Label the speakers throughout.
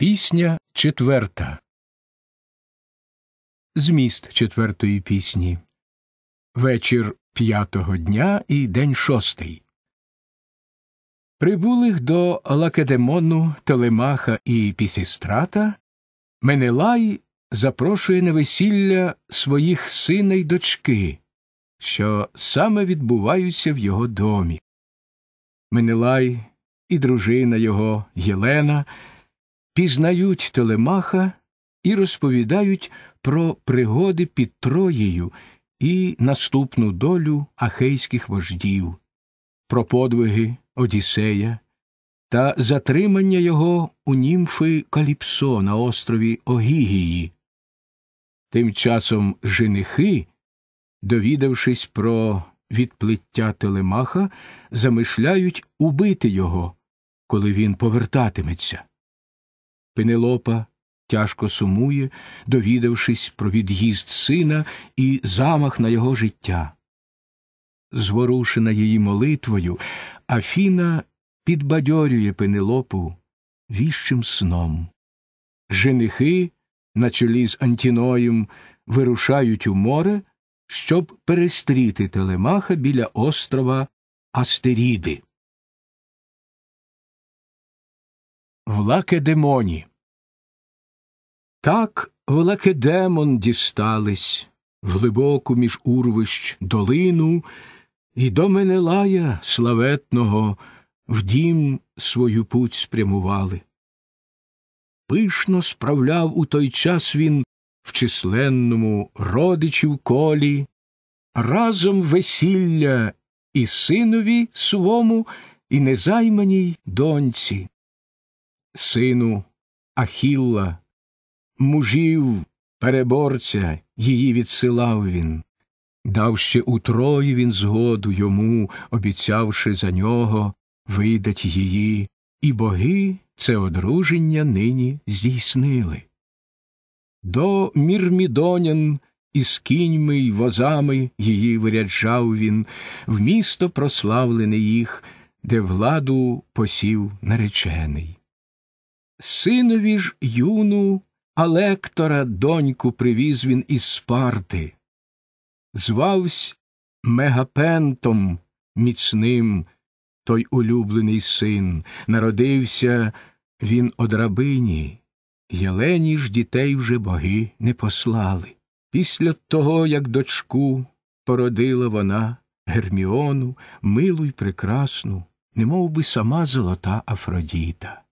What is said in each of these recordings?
Speaker 1: Пісня четверта. Зміст четвертої пісні. Вечір п'ятого дня і день шостий. Прибулих до Лакедемону, Телемаха і Пісістрата, Менелай запрошує на весілля своїх сина й дочки, що саме відбуваються в його домі. Менелай і дружина його Єлена пізнають Телемаха і розповідають про пригоди під Троєю і наступну долю ахейських вождів, про подвиги Одіссея та затримання його у німфи Каліпсо на острові Огігії. Тим часом женихи, довідавшись про відплиття Телемаха, замишляють убити його, коли він повертатиметься. Пенелопа тяжко сумує, довідавшись про від'їзд сина і замах на його життя. Зворушена її молитвою, Афіна підбадьорює Пенелопу віщим сном. Женихи, на чолі з Антіноєм, вирушають у море, щоб перестріти Телемаха біля острова Астеріди. Влаке демоні. Так Велакедемон дістались в глибоку між урвищ долину, і до Менелая славетного в дім свою путь спрямували. Пишно справляв у той час він в численному родичів колі, разом весілля і синові свому, і незайманій доньці, сину Ахілла мужів, переборця її відсилав він. Дав ще утрої він згоду йому, обіцявши за нього, видать її, і боги це одруження нині здійснили. До мірмідонян із кіньми й возами її виряджав він, в місто прославлене їх, де владу посів наречений. Синові ж юну Алектора доньку привіз він із Спарти. Звавсь Мегапентом міцним той улюблений син, народився він од рабині, Єлені ж дітей вже боги не послали. Після того, як дочку породила вона Герміону, милу й прекрасну, немов би сама золота Афродіта.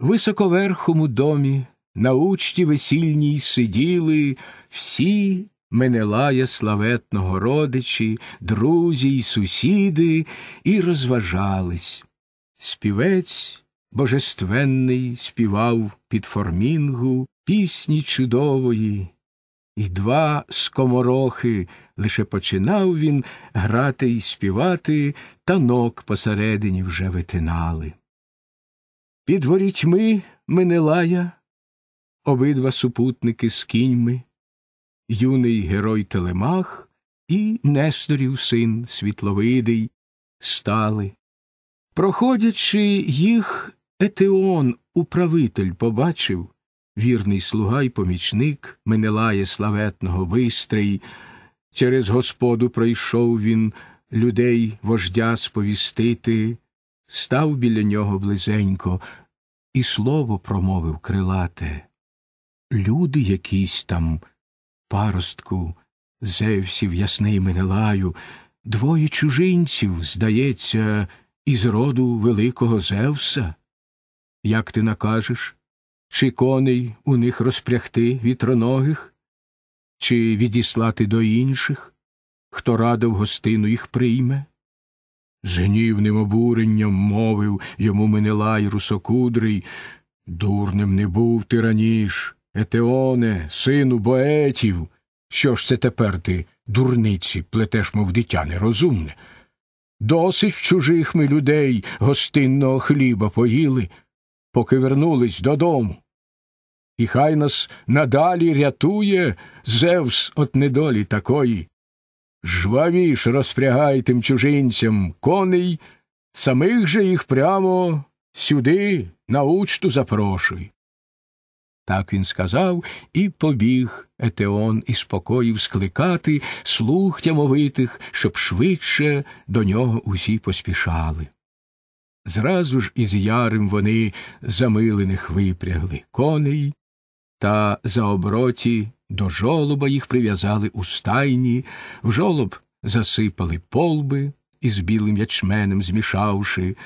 Speaker 1: Високоверхому домі, на учті весільній сиділи всі Менелая славетного родичі, друзі й сусіди, і розважались. Співець божественний співав під формінгу пісні чудової, і два скоморохи лише починав він грати й співати, танок посередині вже витинали. Під ворітьми Минелая, обидва супутники з кіньми, юний герой Телемах і Несторів син Світловидий стали. Проходячи їх, Етеон, управитель, побачив вірний слуга й помічник Менелає славетного вистрій. Через господу пройшов він людей вождя сповістити став біля нього близенько і слово промовив крилате. Люди якісь там, паростку, зевсів, ясний Менелаю, двоє чужинців, здається, із роду великого Зевса. Як ти накажеш, чи коней у них розпрягти вітроногих, чи відіслати до інших, хто радив гостину їх прийме? з гнівним обуренням мовив йому Менелай русокудрий. Дурним не був ти раніш, Етеоне, сину боетів. Що ж це тепер ти, дурниці, плетеш, мов дитя нерозумне? Досить чужих ми людей гостинного хліба поїли, поки вернулись додому. І хай нас надалі рятує Зевс от недолі такої, жвавіш розпрягай тим чужинцям коней, самих же їх прямо сюди на учту запрошуй. Так він сказав і побіг Етеон із покоїв скликати слуг тямовитих, щоб швидше до нього усі поспішали. Зразу ж із ярим вони замилених випрягли коней та за обороті. До жолоба їх прив'язали у стайні, в жолоб засипали полби із білим ячменем змішавши.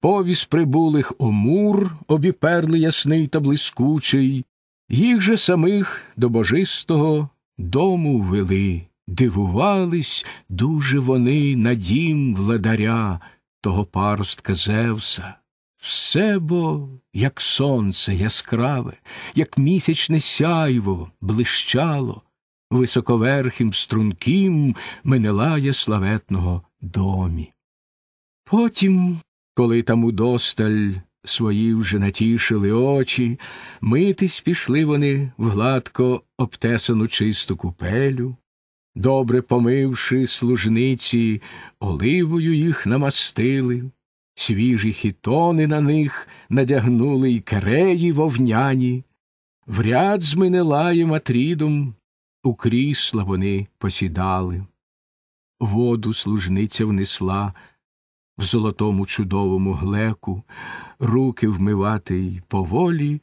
Speaker 1: Повіс прибулих омур обіперли ясний та блискучий, їх же самих до божистого дому вели, дивувались дуже вони на дім владаря того паростка Зевса. Все бо, як сонце яскраве, як місячне сяйво блищало, високоверхим струнким Менелає славетного домі. Потім, коли там удосталь свої вже натішили очі, митись пішли вони в гладко обтесану чисту купелю, добре помивши служниці, оливою їх намастили свіжі хітони на них надягнули й кереї вовняні, в ряд з Менелаєм Атрідом у крісла вони посідали. Воду служниця внесла в золотому чудовому глеку, руки вмивати й поволі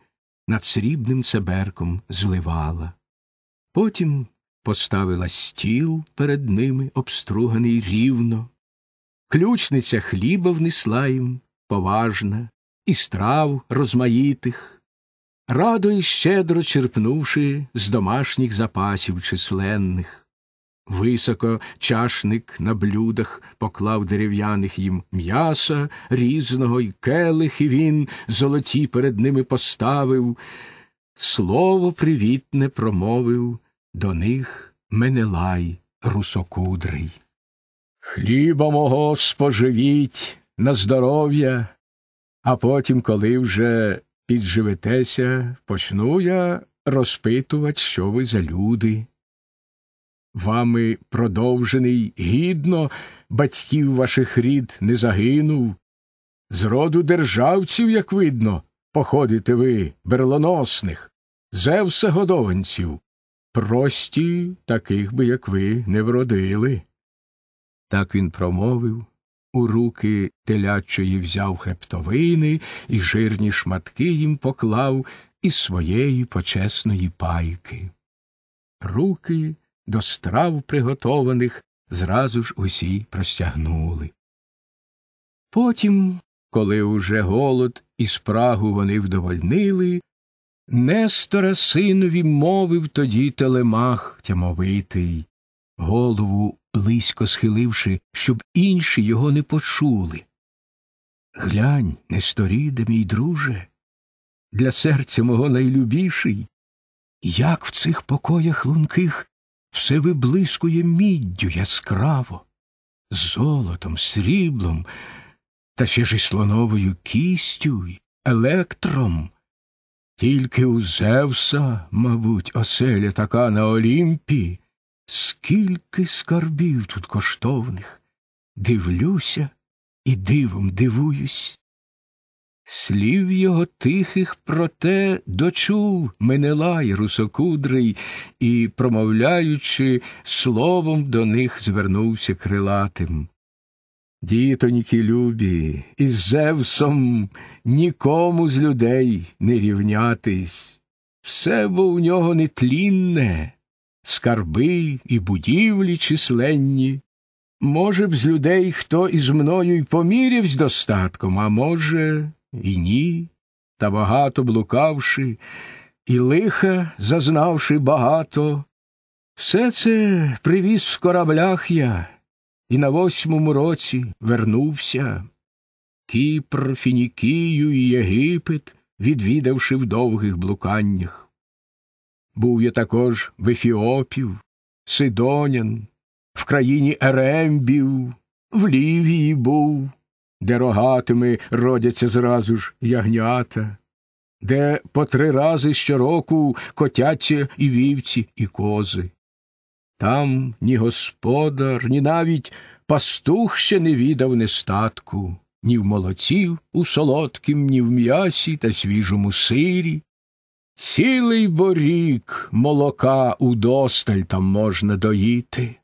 Speaker 1: над срібним цеберком зливала. Потім поставила стіл перед ними обструганий рівно. Ключниця хліба внесла їм поважна, і страв розмаїтих, радо й щедро черпнувши з домашніх запасів численних. Високо чашник на блюдах поклав дерев'яних їм м'яса різного й і він золоті перед ними поставив, слово привітне промовив до них Менелай русокудрий. Хліба мого споживіть на здоров'я, а потім, коли вже підживетеся, почну я розпитувати, що ви за люди. Вами продовжений гідно батьків ваших рід не загинув. З роду державців, як видно, походите ви, берлоносних, зевсагодованців. Прості таких би, як ви, не вродили. Так він промовив, у руки телячої взяв хребтовини і жирні шматки їм поклав із своєї почесної пайки. Руки до страв приготованих зразу ж усі простягнули. Потім, коли уже голод і спрагу вони вдовольнили, Нестора синові мовив тоді телемах тямовитий, голову Близько схиливши, щоб інші його не почули. Глянь, несторіде, мій друже, для серця мого найлюбіший, як в цих покоях лунких все виблискує міддю яскраво, золотом, сріблом, та ще ж і слоновою кістю, електром. Тільки у Зевса, мабуть, оселя така на Олімпі скільки скарбів тут коштовних, дивлюся і дивом дивуюсь. Слів його тихих, проте дочув Менелай русокудрий і, промовляючи, словом до них звернувся крилатим. Дітоньки любі, із Зевсом нікому з людей не рівнятись. Все бо у нього нетлінне, скарби і будівлі численні. Може б, з людей хто із мною й поміряв достатком, а може, і ні, та багато блукавши, і лиха зазнавши багато. Все це привіз в кораблях я, і на восьмому році вернувся. Кіпр, Фінікію і Єгипет, відвідавши в довгих блуканнях. Був я також в Ефіопів, Сидонян, в країні Ерембів, в Лівії був, де рогатими родяться зразу ж ягнята, де по три рази щороку котяться і вівці, і кози. Там ні господар, ні навіть пастух ще не відав нестатку, ні в молоців у солодкім, ні в м'ясі та свіжому сирі, Цілий борік молока удосталь там можна доїти.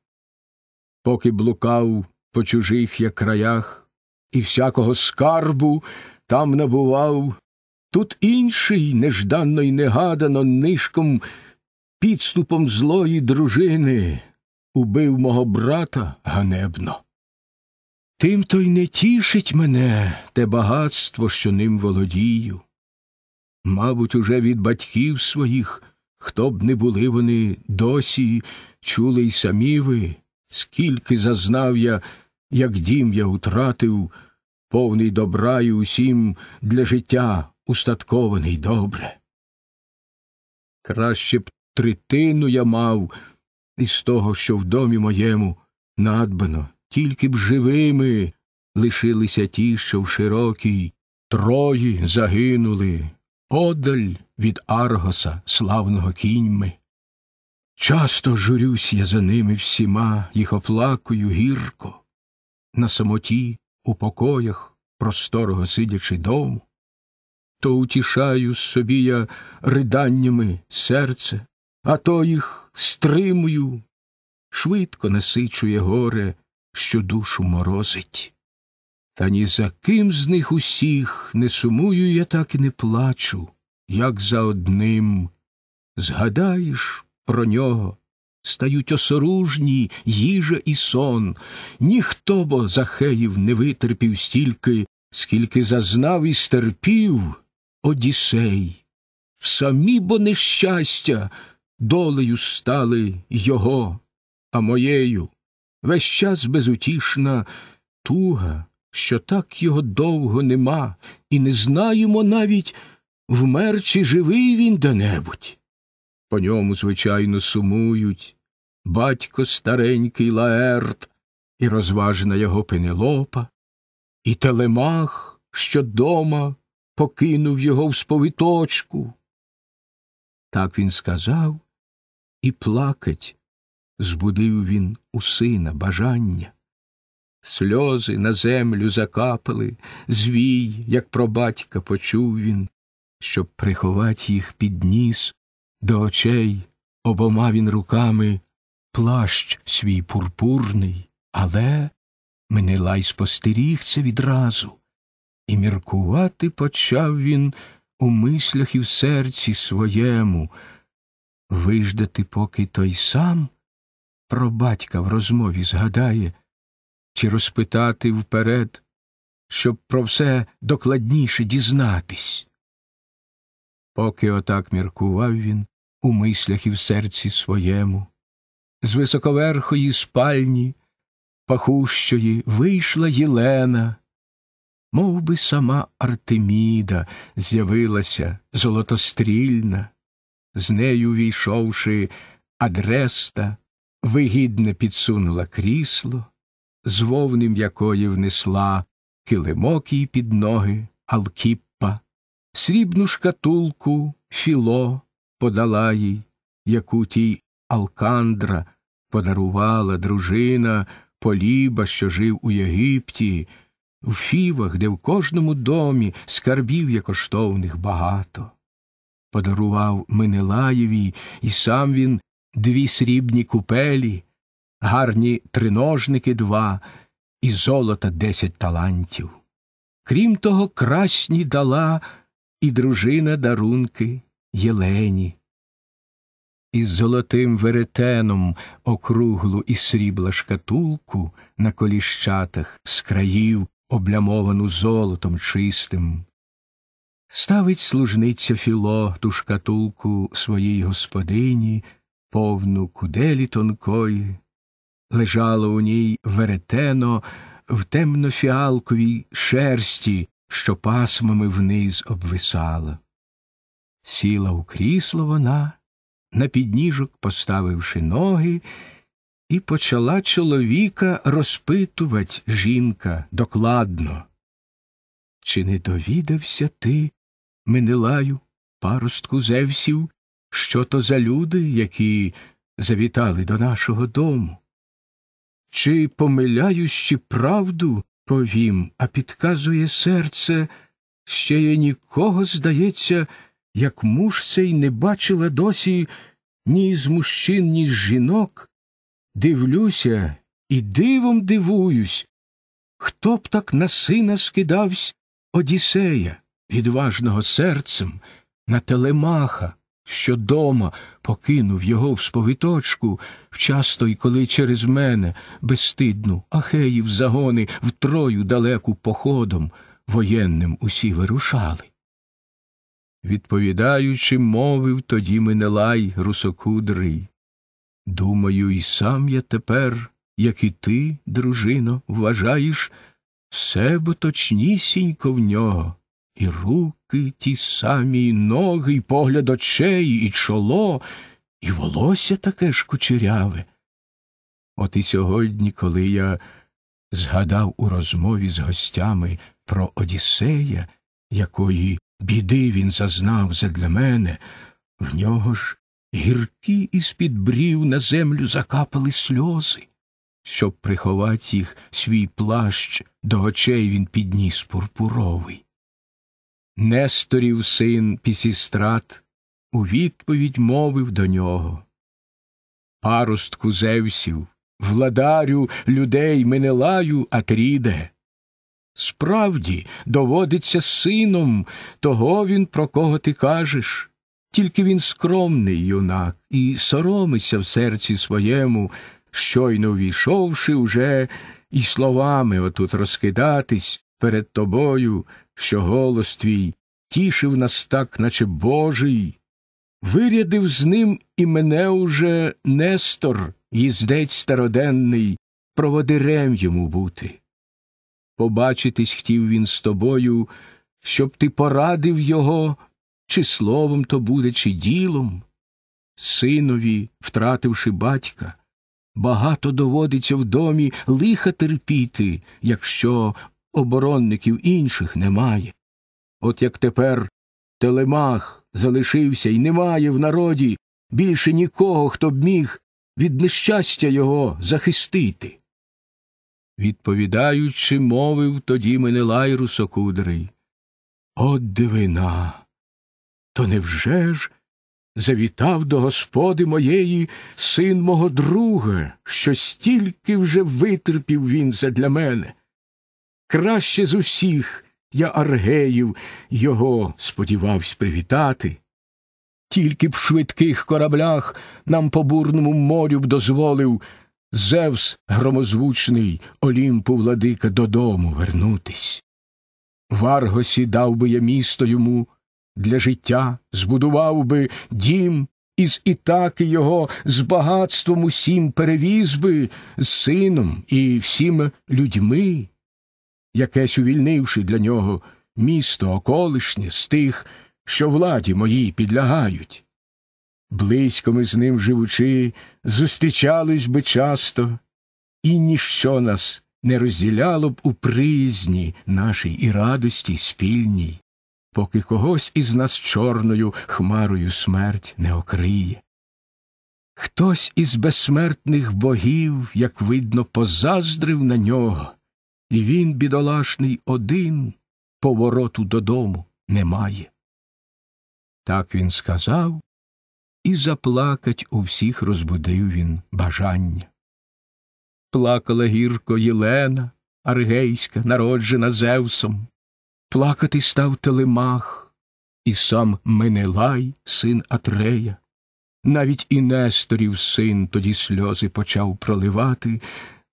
Speaker 1: Поки блукав по чужих я краях і всякого скарбу там набував, тут інший нежданно й негадано нишком підступом злої дружини убив мого брата ганебно. Тим то й не тішить мене те багатство, що ним володію мабуть, уже від батьків своїх, хто б не були вони досі, чули й самі ви, скільки зазнав я, як дім я утратив, повний добра і усім для життя устаткований добре. Краще б третину я мав із того, що в домі моєму надбано, тільки б живими лишилися ті, що в широкій Трої загинули, Подаль від Аргоса, славного кіньми. Часто журюсь я за ними всіма, їх оплакую гірко, на самоті, у покоях, просторого сидячи дому, то утішаю собі я риданнями серце, а то їх стримую, швидко насичує горе, що душу морозить. Та ні за ким з них усіх не сумую я так і не плачу, як за одним. Згадаєш про нього, стають осоружні їжа і сон. Ніхто бо Захеїв не витерпів стільки, скільки зазнав і стерпів одісей. В Самі бо нещастя долею стали його, а моєю. Весь час безутішна туга що так його довго нема, і не знаємо навіть, вмер чи живий він де-небудь. По ньому, звичайно, сумують батько старенький Лаерт і розважна його пенелопа, і телемах, що дома покинув його в сповіточку. Так він сказав, і плакать, збудив він у сина бажання сльози на землю закапали, звій, як про батька, почув він, щоб приховать їх під ніс до очей обома він руками плащ свій пурпурний, але Менелай спостеріг це відразу, і міркувати почав він у мислях і в серці своєму, виждати, поки той сам про батька в розмові згадає чи розпитати вперед, щоб про все докладніше дізнатись. Поки отак міркував він у мислях і в серці своєму, з високоверхої спальні, пахущої, вийшла Єлена, мов би сама Артеміда з'явилася золотострільна, з нею війшовши адреста, вигідне підсунула крісло з вовни якої внесла килимок їй під ноги Алкіппа, срібну шкатулку філо подала їй, яку тій Алкандра подарувала дружина Поліба, що жив у Єгипті, в фівах, де в кожному домі скарбів є коштовних багато. Подарував Минилаєві і сам він дві срібні купелі гарні триножники два і золота десять талантів. Крім того, красні дала і дружина дарунки Єлені. Із золотим веретеном округлу і срібла шкатулку на коліщатах з країв, облямовану золотом чистим. Ставить служниця філо ту шкатулку своїй господині, повну куделі тонкої, лежало у ній веретено в темно-фіалковій шерсті, що пасмами вниз обвисала. Сіла у крісло вона, на підніжок поставивши ноги, і почала чоловіка розпитувати жінка докладно. Чи не довідався ти, Минилаю, паростку зевсів, що то за люди, які завітали до нашого дому? Чи помиляючи правду повім, а підказує серце, ще я нікого, здається, як муж цей не бачила досі ні з мужчин, ні з жінок. Дивлюся і дивом дивуюсь, хто б так на сина скидавсь Одіссея, відважного серцем, на телемаха що дома покинув його в сповіточку, вчасто й коли через мене безстидну, ахеїв загони втрою далеку походом воєнним усі вирушали. Відповідаючи, мовив тоді Менелай русокудрий. Думаю, і сам я тепер, як і ти, дружино, вважаєш, все бо точнісінько в нього і руки ті самі, і ноги, і погляд очей, і чоло, і волосся таке ж кучеряве. От і сьогодні, коли я згадав у розмові з гостями про Одіссея, якої біди він зазнав задля мене, в нього ж гіркі із під брів на землю закапали сльози. Щоб приховати їх свій плащ, до очей він підніс пурпуровий. Несторів син Пісістрат у відповідь мовив до нього. Паростку Зевсів, владарю людей Менелаю Атріде. Справді доводиться сином того він, про кого ти кажеш, тільки він скромний юнак і соромиться в серці своєму, щойно увійшовши уже і словами отут розкидатись перед тобою, що голос твій тішив нас так, наче Божий, вирядив з ним і мене уже Нестор, їздець староденний, проводирем йому бути. Побачитись хотів він з тобою, щоб ти порадив його, чи словом то буде, чи ділом. Синові, втративши батька, багато доводиться в домі лиха терпіти, якщо оборонників інших немає. От як тепер телемах залишився і немає в народі більше нікого, хто б міг від нещастя його захистити. Відповідаючи, мовив тоді Менелай Русокудрий. От дивина. То невже ж завітав до господи моєї син мого друга, що стільки вже витерпів він задля мене? краще з усіх я аргеїв його сподівавсь привітати. Тільки б в швидких кораблях нам по бурному морю б дозволив Зевс громозвучний Олімпу владика додому вернутись. В Аргосі дав би я місто йому для життя, збудував би дім, із ітаки його з багатством усім перевіз би з сином і всім людьми якесь увільнивши для нього місто околишнє з тих, що владі моїй підлягають. Близько ми з ним живучи, зустрічались би часто, і ніщо нас не розділяло б у призні нашій і радості спільній, поки когось із нас чорною хмарою смерть не окриє. Хтось із безсмертних богів, як видно, позаздрив на нього, і він, бідолашний, один повороту додому не має. Так він сказав, і заплакать у всіх розбудив він бажання. Плакала гірко Єлена, аргейська, народжена Зевсом, плакати став Телемах, і сам Менелай, син Атрея. Навіть і Несторів син тоді сльози почав проливати,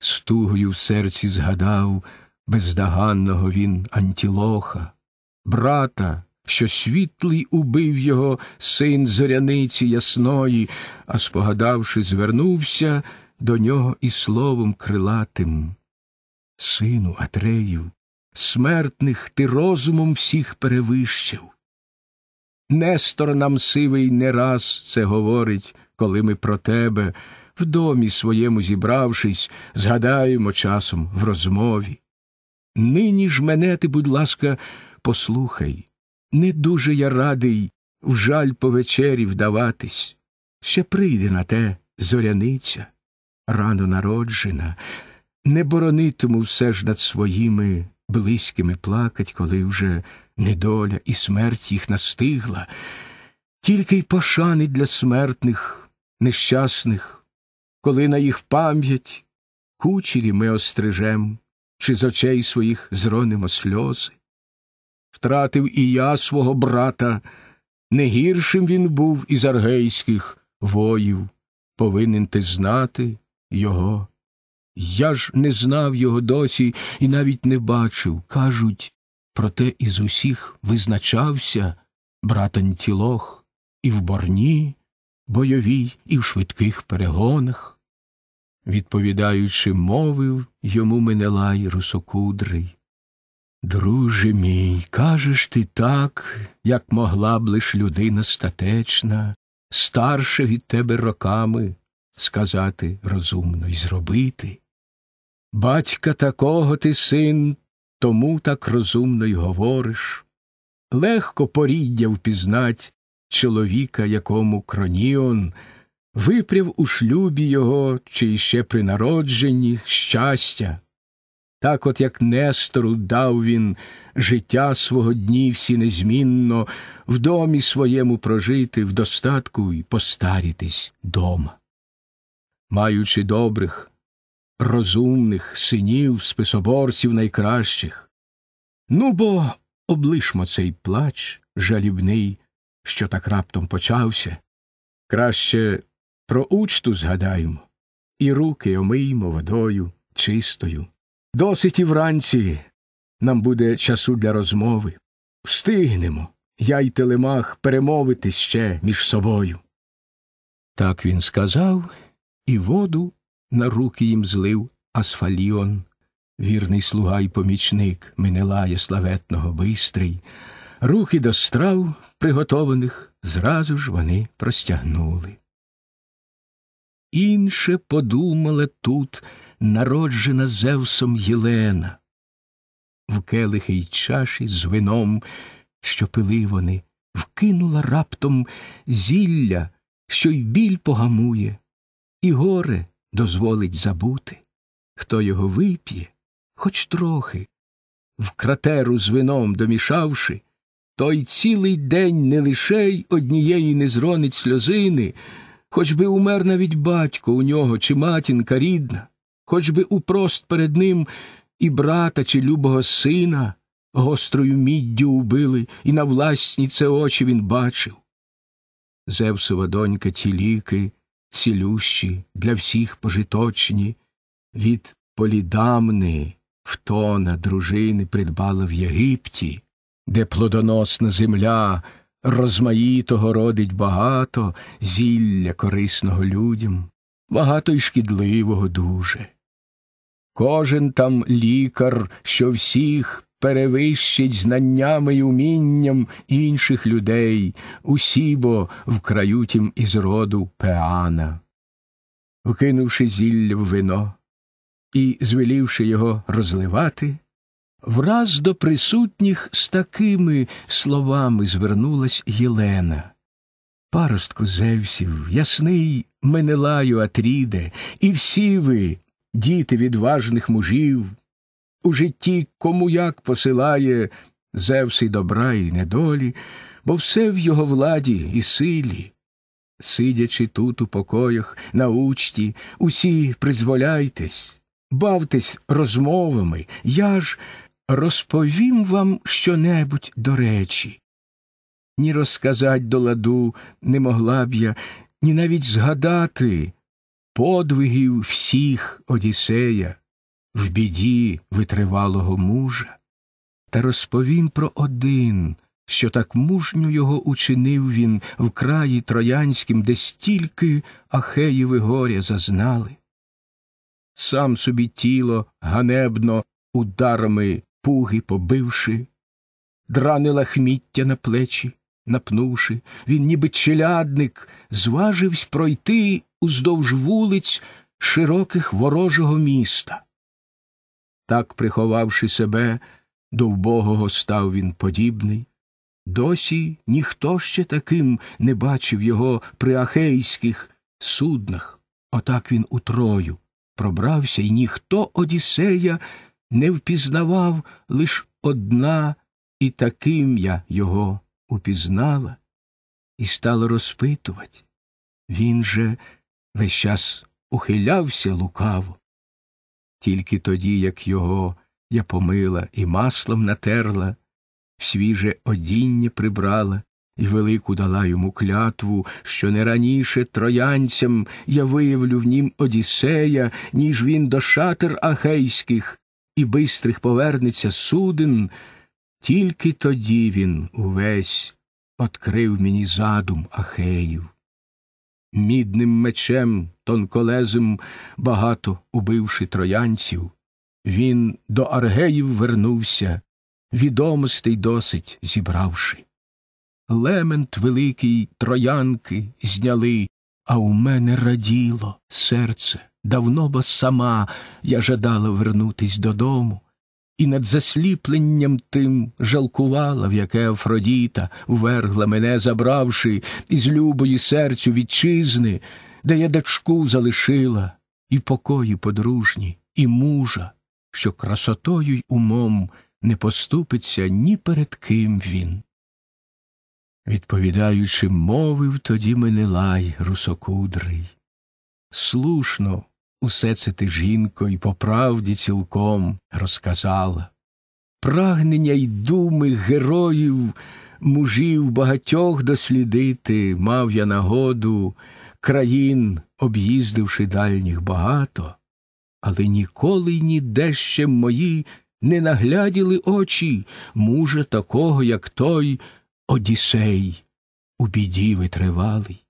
Speaker 1: з тугою в серці згадав Бездаганного він Антілоха, брата, що світлий убив його син зоряниці ясної, а спогадавши, звернувся до нього і словом крилатим. Сину Атрею, смертних ти розумом всіх перевищив. Нестор нам сивий не раз це говорить, коли ми про тебе в домі своєму зібравшись, згадаємо часом в розмові. Нині ж мене ти, будь ласка, послухай, не дуже я радий в жаль по вечері вдаватись. Ще прийде на те зоряниця, рано народжена, не боронитиму все ж над своїми близькими плакать, коли вже недоля і смерть їх настигла, тільки й пошани для смертних, нещасних коли на їх пам'ять кучері ми острижем, чи з очей своїх зронимо сльози. Втратив і я свого брата, не гіршим він був із аргейських воїв. Повинен ти знати його. Я ж не знав його досі і навіть не бачив. Кажуть, проте із усіх визначався брат Антілох і в борні, бойовій і в швидких перегонах. Відповідаючи, мовив йому Менелай русокудрий. Друже мій, кажеш ти так, як могла б лиш людина статечна, старша від тебе роками сказати розумно й зробити. Батька такого ти син, тому так розумно й говориш. Легко поріддя впізнать чоловіка, якому кроніон випряв у шлюбі його чи ще при народженні щастя. Так от як Нестору дав він життя свого дні всі незмінно, в домі своєму прожити, в достатку й постарітись дома. Маючи добрих, розумних синів, списоборців найкращих. Ну бо облишмо цей плач жалібний що так раптом почався, краще про учту згадаємо і руки омиймо водою чистою. Досить і вранці нам буде часу для розмови. Встигнемо, я й телемах перемовити ще між собою. Так він сказав, і воду на руки їм злив Асфаліон, вірний слуга й помічник Менелая славетного бистрий. Руки до страв, приготованих, зразу ж вони простягнули. Інше подумала тут народжена Зевсом Єлена. В келихи й чаші з вином, що пили вони, вкинула раптом зілля, що й біль погамує, і горе дозволить забути. Хто його вип'є, хоч трохи, в кратеру з вином домішавши, той цілий день не лише й однієї не зронить сльозини, хоч би умер навіть батько у нього чи матінка рідна, хоч би упрост перед ним і брата чи любого сина гострою міддю убили, і на власні це очі він бачив. Зевсова донька ті ліки, цілющі, для всіх пожиточні, від полідамни, втона дружини придбала в Єгипті де плодоносна земля розмаїтого родить багато зілля корисного людям, багато й шкідливого дуже. Кожен там лікар, що всіх перевищить знаннями й умінням інших людей, усі бо в краю тім із роду пеана. Вкинувши зілля в вино і звелівши його розливати, Враз до присутніх з такими словами звернулась Єлена. Паростку Зевсів, ясний Менелаю Атріде, і всі ви, діти відважних мужів, у житті кому як посилає Зевси добра і недолі, бо все в його владі і силі. Сидячи тут у покоях, на учті, усі призволяйтесь, бавтесь розмовами, я ж розповім вам щонебудь до речі. Ні розказать до ладу не могла б я, ні навіть згадати подвигів всіх Одіссея в біді витривалого мужа, та розповім про один, що так мужньо його учинив він в краї троянським, де стільки Ахеєви горя зазнали. Сам собі тіло ганебно ударами пуги побивши, дранила хміття на плечі, напнувши, він, ніби челядник, зваживсь пройти уздовж вулиць широких ворожого міста. Так, приховавши себе, до вбогого став він подібний. Досі ніхто ще таким не бачив його при ахейських суднах. Отак він утрою пробрався, і ніхто Одіссея не впізнавав лиш одна, і таким я його упізнала і стала розпитувати. Він же весь час ухилявся лукаво. Тільки тоді, як його я помила і маслом натерла, свіже одіння прибрала і велику дала йому клятву, що не раніше троянцям я виявлю в нім Одіссея, ніж він до шатер ахейських і бистрих повернеться суден, тільки тоді він увесь открив мені задум Ахеїв. Мідним мечем, тонколезим, багато убивши троянців, він до Аргеїв вернувся, відомостей досить зібравши. Лемент великий троянки зняли, а у мене раділо серце давно бо сама я жадала вернутись додому, і над засліпленням тим жалкувала, в яке Афродіта ввергла мене, забравши із любої серцю вітчизни, де я дочку залишила, і покої подружні, і мужа, що красотою й умом не поступиться ні перед ким він. Відповідаючи, мовив тоді мене лай русокудрий. Слушно Усе це ти, жінко, і по правді цілком розказала. Прагнення й думи героїв, мужів багатьох дослідити мав я нагоду, країн, об'їздивши дальніх багато, але ніколи ніде ще мої не нагляділи очі мужа такого, як той одісей, у біді витривалий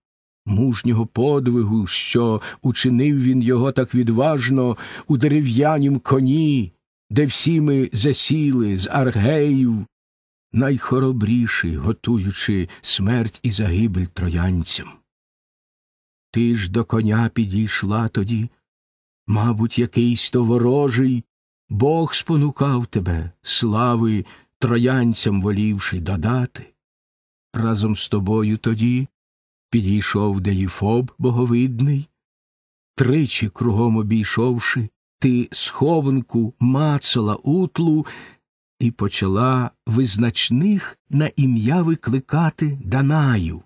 Speaker 1: мужнього подвигу, що учинив він його так відважно у дерев'янім коні, де всі ми засіли з аргеїв, найхоробріші, готуючи смерть і загибель троянцям. Ти ж до коня підійшла тоді, мабуть, якийсь то ворожий, Бог спонукав тебе, слави троянцям волівши додати. Разом з тобою тоді підійшов Деліфоб боговидний, тричі кругом обійшовши, ти схованку мацала утлу і почала визначних на ім'я викликати Данаю.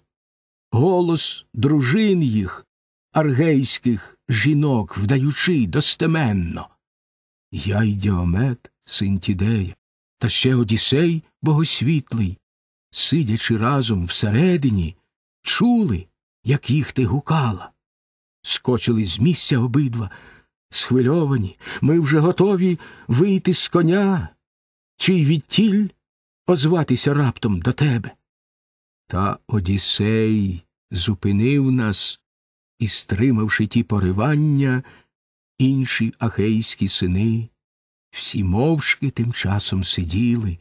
Speaker 1: Голос дружин їх, аргейських жінок, вдаючи достеменно. Я й Діомет, син Тідея, та ще одісей богосвітлий, сидячи разом всередині, чули, як їх ти гукала. Скочили з місця обидва, схвильовані, ми вже готові вийти з коня, чий відтіль озватися раптом до тебе. Та Одіссей зупинив нас і, стримавши ті поривання, інші ахейські сини, всі мовчки тим часом сиділи.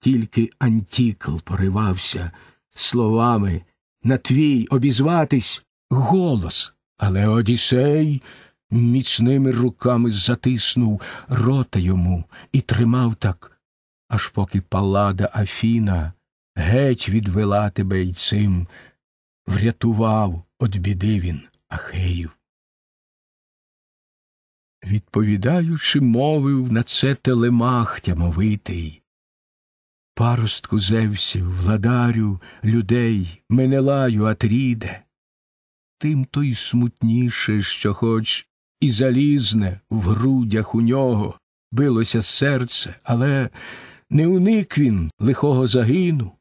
Speaker 1: Тільки Антікл поривався словами на твій обізватись голос. Але Одіссей міцними руками затиснув рота йому і тримав так, аж поки палада Афіна геть відвела тебе й цим, врятував од біди він Ахеїв. Відповідаючи, мовив на це телемах тямовитий, паростку зевсів, владарю, людей, Менелаю, Атріде. Тим то й смутніше, що хоч і залізне в грудях у нього билося серце, але не уник він лихого загину.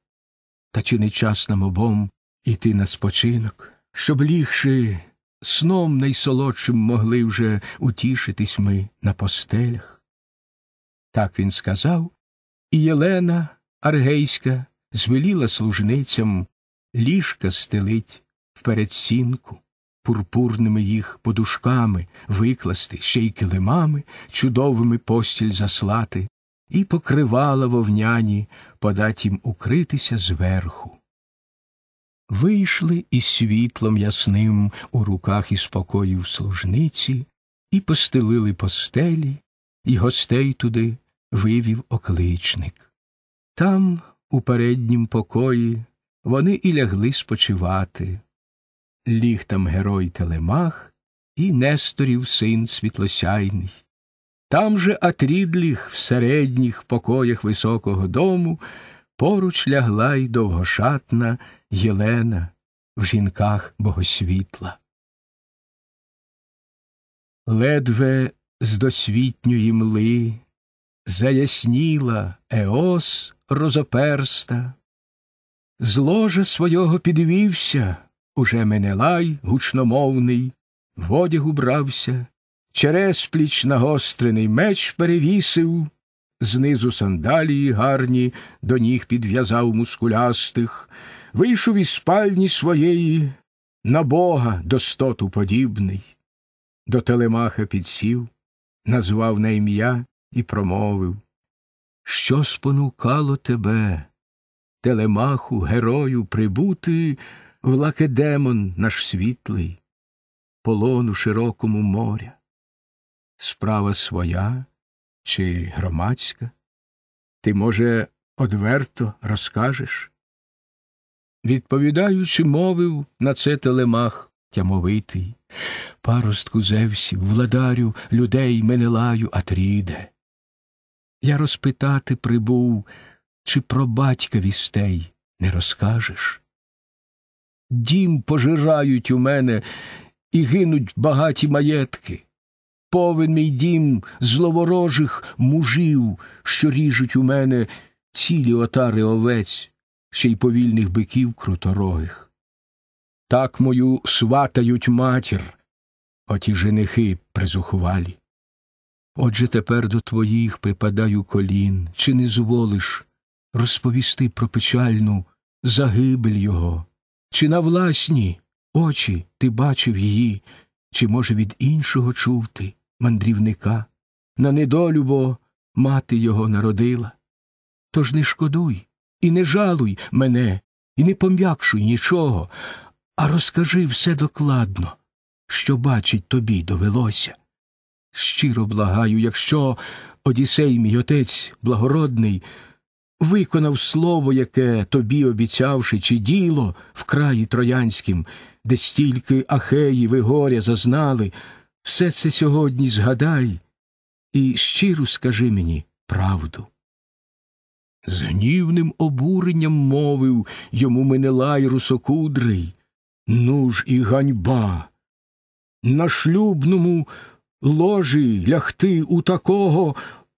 Speaker 1: Та чи не час нам обом іти на спочинок, щоб лігши сном найсолодшим могли вже утішитись ми на постелях? Так він сказав, і Єлена аргейська звеліла служницям ліжка стелить вперед сінку, пурпурними їх подушками викласти, ще й килимами чудовими постіль заслати, і покривала вовняні, подать їм укритися зверху. Вийшли із світлом ясним у руках і спокоїв служниці, і постелили постелі, і гостей туди вивів окличник. Там, у переднім покої, вони і лягли спочивати. Ліг там герой Телемах і Несторів син світлосяйний. Там же Атрідліх в середніх покоях високого дому поруч лягла й довгошатна Єлена в жінках богосвітла. Ледве з досвітньої мли заясніла Еос розоперста. З ложа свого підвівся, уже Менелай гучномовний, в одяг убрався, через пліч нагострений меч перевісив, знизу сандалії гарні до ніг підв'язав мускулястих, вийшов із спальні своєї, на бога достоту подібний. До телемаха підсів, назвав на ім'я і промовив Що спонукало тебе, телемаху, герою, прибути Влакедемон наш світлий, полону широкому моря. Справа своя чи громадська? Ти, може, одверто розкажеш? Відповідаючи, мовив на це телемах тямовитий, паростку Зевсів, владарю людей Менелаю Атріде. Я розпитати прибув, чи про батька вістей не розкажеш? Дім пожирають у мене і гинуть багаті маєтки. Повен мій дім зловорожих мужів, що ріжуть у мене цілі отари овець, ще й повільних биків круторогих. Так мою сватають матір, оті женихи призухувалі. Отже тепер до твоїх припадаю колін, чи не зволиш розповісти про печальну загибель його, чи на власні очі ти бачив її, чи, може, від іншого чув ти, мандрівника, на недолю бо мати його народила. Тож не шкодуй і не жалуй мене, і не пом'якшуй нічого, а розкажи все докладно, що бачить тобі довелося щиро благаю, якщо Одісей, мій отець благородний, виконав слово, яке тобі обіцявши, чи діло в краї троянським, де стільки ахеї ви горя зазнали, все це сьогодні згадай і щиро скажи мені правду. З гнівним обуренням мовив йому Менелай русокудрий, ну ж і ганьба. На шлюбному ложі лягти у такого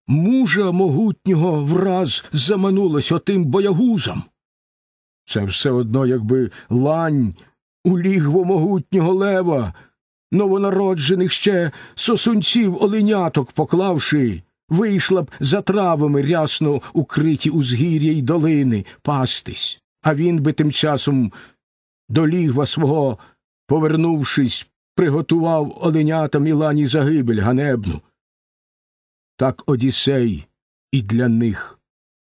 Speaker 1: мужа могутнього враз заманулось отим боягузам. Це все одно, якби лань у лігво могутнього лева, новонароджених ще сосунців оленяток поклавши, вийшла б за травами рясно укриті узгір'я й долини пастись, а він би тим часом до лігва свого, повернувшись, приготував оленята Мілані загибель ганебну. Так Одіссей і для них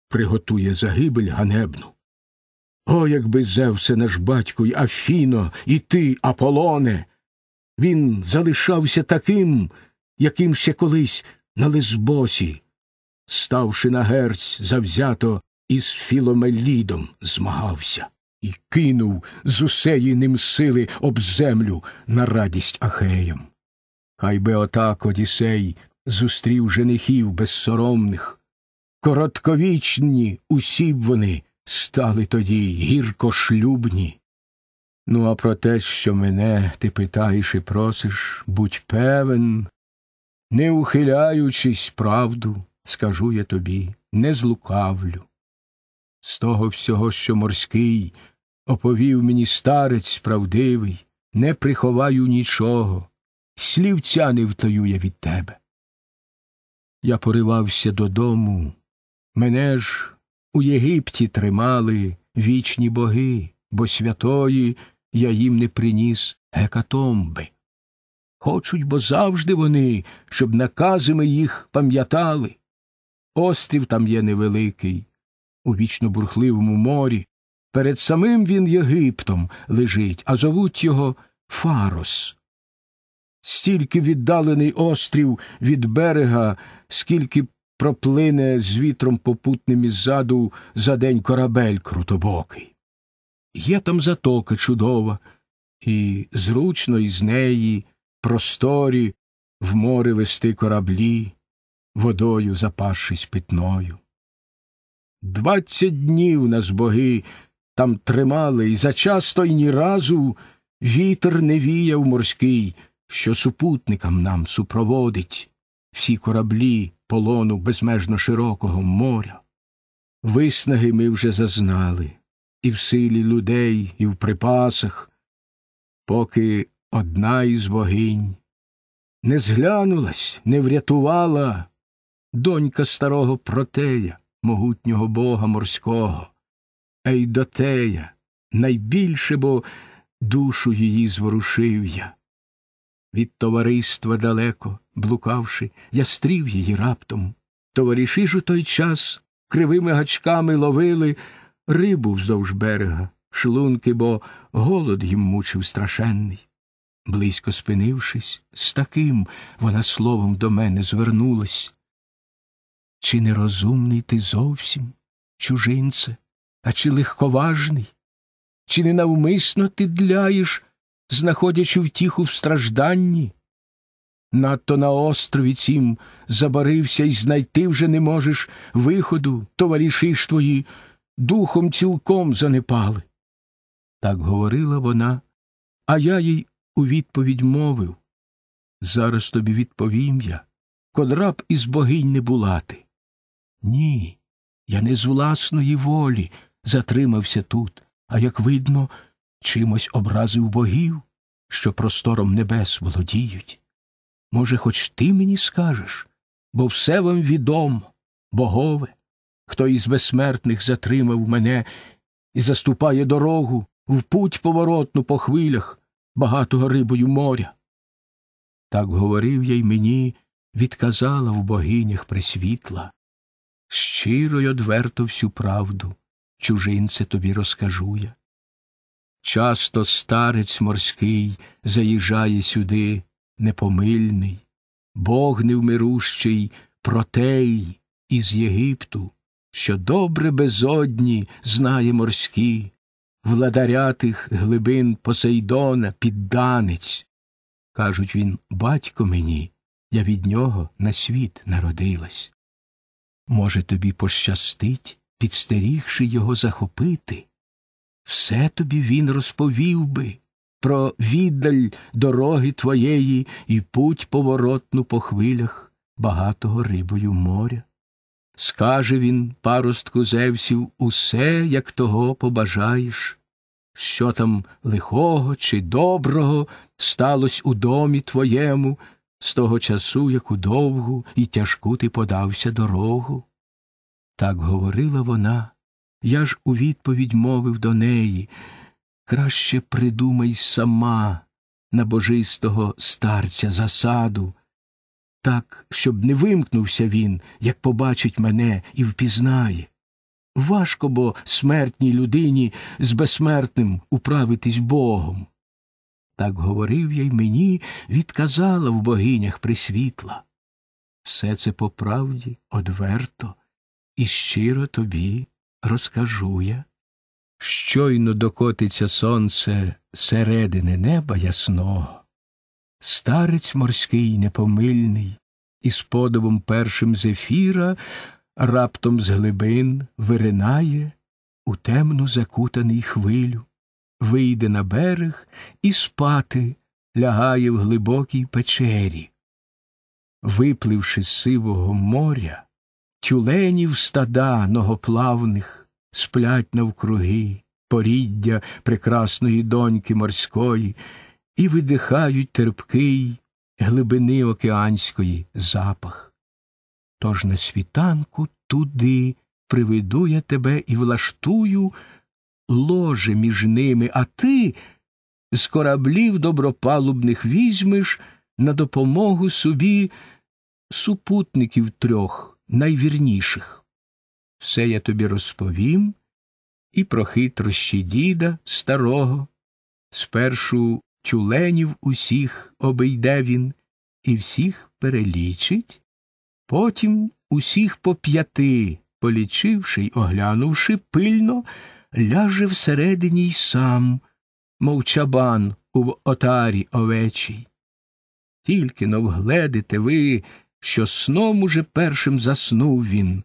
Speaker 1: приготує загибель ганебну. О, якби Зевсе наш батько й Афіно, і ти, Аполоне, він залишався таким, яким ще колись на Лесбосі, ставши на герць завзято із філомелідом, змагався і кинув з усеї ним сили об землю на радість Ахеям. Хай би отак Одісей зустрів женихів безсоромних. Коротковічні усі б вони стали тоді гірко шлюбні. Ну, а про те, що мене ти питаєш і просиш, будь певен, не ухиляючись правду, скажу я тобі, не злукавлю. З того всього, що морський оповів мені старець правдивий, не приховаю нічого, слівця не втаю я від тебе. Я поривався додому, мене ж у Єгипті тримали вічні боги, бо святої я їм не приніс гекатомби. Хочуть, бо завжди вони, щоб наказами їх пам'ятали. Острів там є невеликий, у вічно бурхливому морі, Перед самим він Єгиптом лежить, а зовуть його Фарос. Стільки віддалений острів від берега, скільки проплине з вітром попутним іззаду за день корабель крутобокий. Є там затока чудова, і зручно із неї просторі в море вести кораблі, водою запавшись питною. Двадцять днів нас боги там тримали, і зачасто й ні разу вітер не віяв морський, що супутникам нам супроводить всі кораблі полону безмежно широкого моря. Виснаги ми вже зазнали і в силі людей, і в припасах, поки одна із богинь не зглянулась, не врятувала донька старого протея, могутнього бога морського. Ейдотея, найбільше, бо душу її зворушив я. Від товариства далеко, блукавши, я стрів її раптом. Товариші ж у той час кривими гачками ловили рибу вздовж берега, шлунки, бо голод їм мучив страшенний. Близько спинившись, з таким вона словом до мене звернулась. Чи нерозумний ти зовсім, чужинце? А чи легковажний? Чи не навмисно ти дляєш, знаходячи втіху в стражданні? Надто на острові цім забарився і знайти вже не можеш виходу, товариші ж твої, духом цілком занепали. Так говорила вона, а я їй у відповідь мовив Зараз тобі відповім я, кодра б із богинь не була ти. Ні, я не з власної волі затримався тут, а, як видно, чимось образив богів, що простором небес володіють. Може, хоч ти мені скажеш, бо все вам відомо, богове, хто із безсмертних затримав мене і заступає дорогу в путь поворотну по хвилях багатого рибою моря. Так говорив я й мені, відказала в богинях присвітла, щиро й одверто всю правду чужинце тобі розкажу я. Часто старець морський заїжджає сюди непомильний, Бог невмирущий протей із Єгипту, що добре безодні знає морські, владарятих глибин Посейдона підданець. Кажуть він, батько мені, я від нього на світ народилась. Може, тобі пощастить підстерігши його захопити, все тобі він розповів би про віддаль дороги твоєї і путь поворотну по хвилях багатого рибою моря. Скаже він, паростку зевсів, усе, як того побажаєш, що там лихого чи доброго сталось у домі твоєму з того часу, як у довгу і тяжку ти подався дорогу. Так говорила вона, я ж у відповідь мовив до неї краще придумай сама на божистого старця засаду, так, щоб не вимкнувся він, як побачить мене і впізнає. Важко бо смертній людині з безсмертним управитись Богом. Так говорив я й мені, відказала в богинях присвітла. Все це по правді одверто і щиро тобі розкажу я. Щойно докотиться сонце середини неба ясного. Старець морський непомильний, із подобом першим зефіра раптом з глибин виринає у темну закутаний хвилю, вийде на берег і спати лягає в глибокій печері. Випливши з сивого моря, тюленів стада ногоплавних сплять навкруги, поріддя прекрасної доньки морської, і видихають терпкий глибини океанської запах. Тож на світанку туди приведу я тебе і влаштую ложе між ними, а ти з кораблів добропалубних візьмеш на допомогу собі супутників трьох найвірніших. Все я тобі розповім і про хитрощі діда старого. Спершу тюленів усіх обійде він і всіх перелічить, потім усіх по п'яти, полічивши й оглянувши, пильно, ляже всередині й сам, мов чабан у отарі овечій. Тільки но вгледите ви, що сном уже першим заснув він,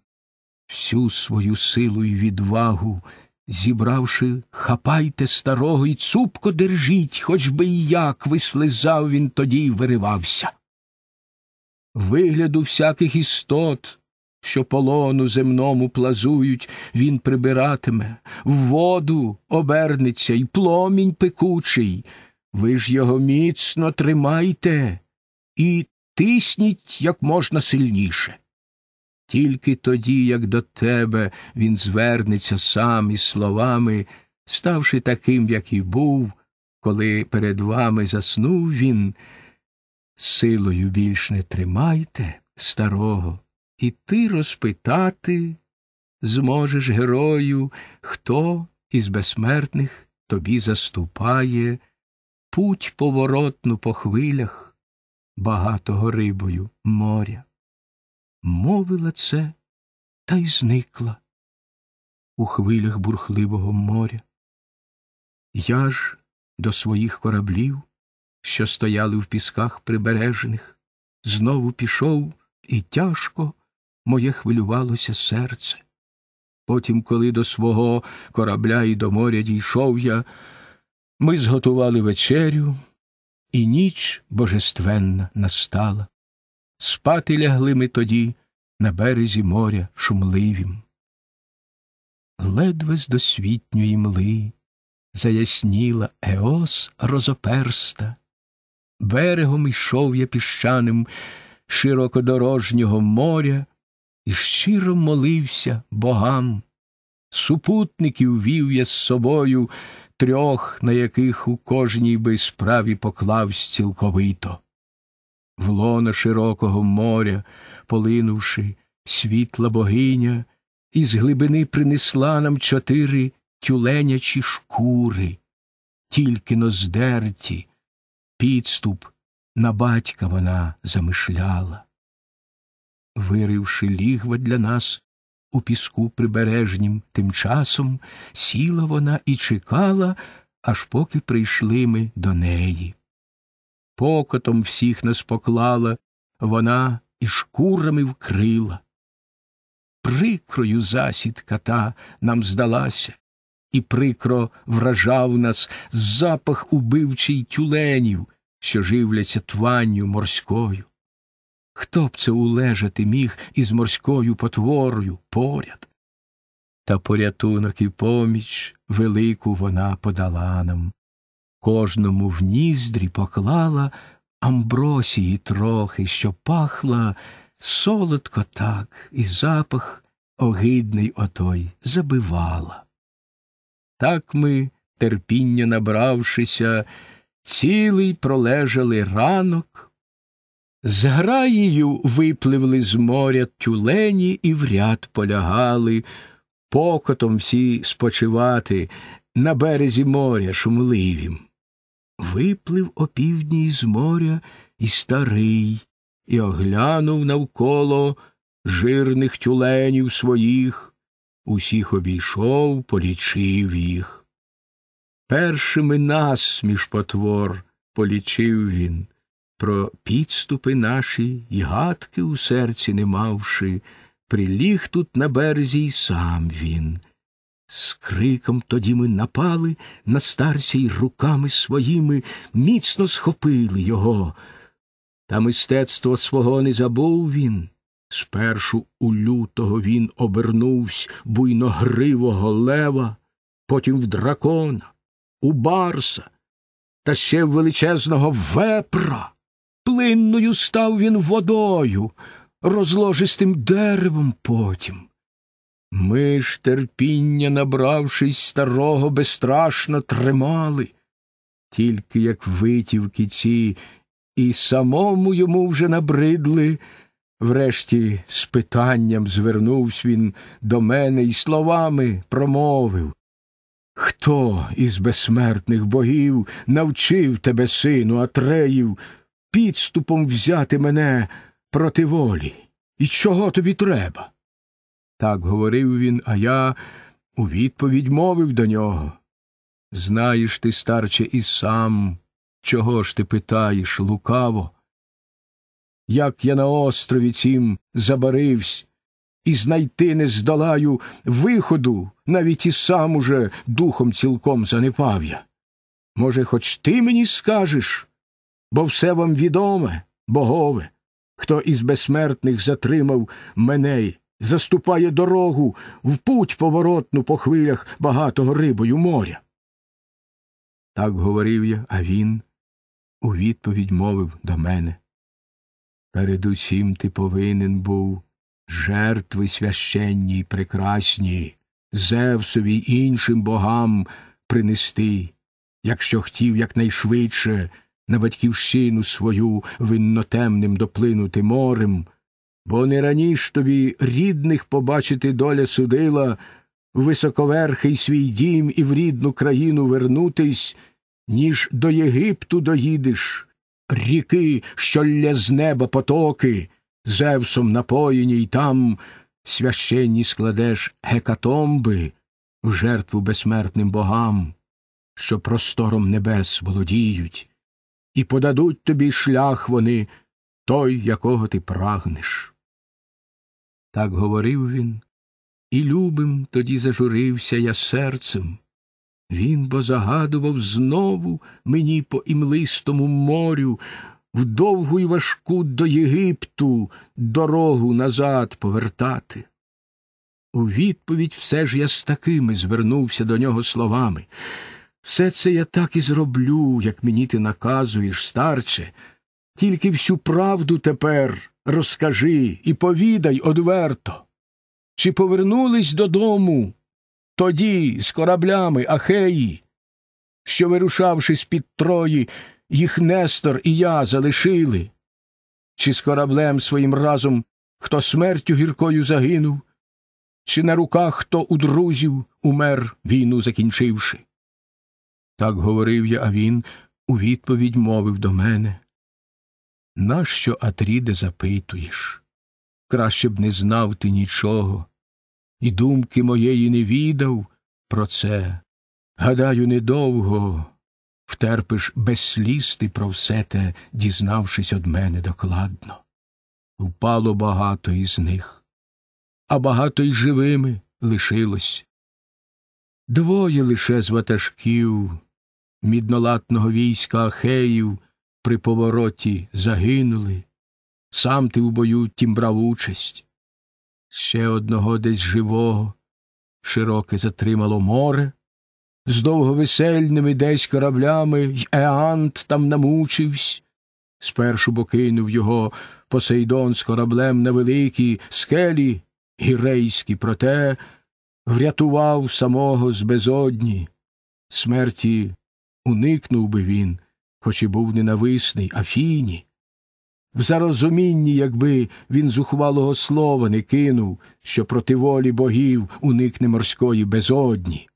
Speaker 1: всю свою силу й відвагу, зібравши, хапайте старого й цупко держіть, хоч би й як вислизав він тоді й виривався. Вигляду всяких істот, що полону земному плазують, він прибиратиме, в воду обернеться й пломінь пекучий. Ви ж його міцно тримайте і тисніть як можна сильніше. Тільки тоді, як до тебе він звернеться сам із словами, ставши таким, як і був, коли перед вами заснув він, силою більш не тримайте старого, і ти розпитати зможеш герою, хто із безсмертних тобі заступає, путь поворотну по хвилях багатого рибою моря. Мовила це та й зникла у хвилях бурхливого моря. Я ж до своїх кораблів, що стояли в пісках прибережних, знову пішов, і тяжко моє хвилювалося серце. Потім, коли до свого корабля і до моря дійшов я, ми зготували вечерю і ніч божественна настала. Спати лягли ми тоді на березі моря шумливім. Ледве з досвітньої мли заясніла Еос розоперста. Берегом йшов я піщаним широкодорожнього моря і щиро молився богам. Супутників вів я з собою трьох, на яких у кожній безправі поклавсь цілковито. В лона широкого моря, полинувши світла богиня, із глибини принесла нам чотири тюленячі шкури, тільки но здерті, підступ на батька вона замишляла. Виривши лігва для нас у піску прибережнім, тим часом сіла вона і чекала, аж поки прийшли ми до неї. Покотом всіх нас поклала, вона і шкурами вкрила. Прикрою засідка та нам здалася, і прикро вражав нас запах убивчий тюленів, що живляться тванню морською. Хто б це улежати міг із морською потворою поряд? Та порятунок і поміч велику вона подала нам, кожному в ніздрі поклала амбросії трохи, що пахла солодко так, і запах огидний отой забивала. Так ми, терпіння набравшися, цілий пролежали ранок. З граєю випливли з моря тюлені і в ряд полягали, покотом всі спочивати на березі моря шумливім. Виплив опівдні з моря і старий, і оглянув навколо жирних тюленів своїх, усіх обійшов, полічив їх. Першими нас між потвор полічив він про підступи наші і гадки у серці не мавши, приліг тут на березі й сам він. З криком тоді ми напали на старця й руками своїми міцно схопили його. Та мистецтво свого не забув він. Спершу у лютого він обернувсь буйногривого лева, потім в дракона, у барса та ще в величезного вепра. Плинною став він водою, розложистим деревом потім. Ми ж терпіння, набравшись старого, безстрашно тримали, тільки як витівки ці, і самому йому вже набридли. Врешті з питанням звернувся він до мене і словами промовив Хто із безсмертних богів навчив тебе, сину, Атреїв, підступом взяти мене проти волі. І чого тобі треба? Так говорив він, а я у відповідь мовив до нього. Знаєш ти, старче, і сам, чого ж ти питаєш, лукаво? Як я на острові цім забаривсь, і знайти не здолаю виходу, навіть і сам уже духом цілком занепав я. Може, хоч ти мені скажеш, бо все вам відоме, богове, хто із безсмертних затримав мене, заступає дорогу в путь поворотну по хвилях багатого рибою моря. Так говорив я, а він у відповідь мовив до мене. Передусім ти повинен був жертви священні й прекрасні, Зевсові й іншим богам принести, якщо хотів якнайшвидше на батьківщину свою виннотемним доплинути морем, бо не раніш тобі рідних побачити доля судила, в високоверхий свій дім і в рідну країну вернутись, ніж до Єгипту доїдеш, ріки, що лє з неба потоки, Зевсом напоїні, й там священні складеш гекатомби в жертву безсмертним богам, що простором небес володіють і подадуть тобі шлях вони, той, якого ти прагнеш. Так говорив він, і любим тоді зажурився я серцем. Він бо загадував знову мені по імлистому морю, в довгу й важку до Єгипту дорогу назад повертати. У відповідь все ж я з такими звернувся до нього словами. Все це я так і зроблю, як мені ти наказуєш, старче. Тільки всю правду тепер розкажи і повідай одверто. Чи повернулись додому тоді з кораблями Ахеї, що, вирушавши з під Трої, їх Нестор і я залишили? Чи з кораблем своїм разом хто смертю гіркою загинув, чи на руках хто у друзів умер, війну закінчивши? Так говорив я, а він у відповідь мовив до мене. Нащо Атріде запитуєш? Краще б не знав ти нічого, і думки моєї не відав про це. Гадаю, недовго втерпиш без сліз про все те, дізнавшись од мене докладно. Впало багато із них, а багато й живими лишилось. Двоє лише з ватажків міднолатного війська Ахеїв при повороті загинули, сам ти в бою тім брав участь. Ще одного десь живого, широке затримало море, з довговесельними десь кораблями й Еант там намучивсь. Спершу покинув його Посейдон з кораблем на великій скелі гірейські, проте врятував самого з безодні, смерті уникнув би він, хоч і був ненависний, Афіні. В зарозумінні, якби він зухвалого слова не кинув, що проти волі богів уникне морської безодні.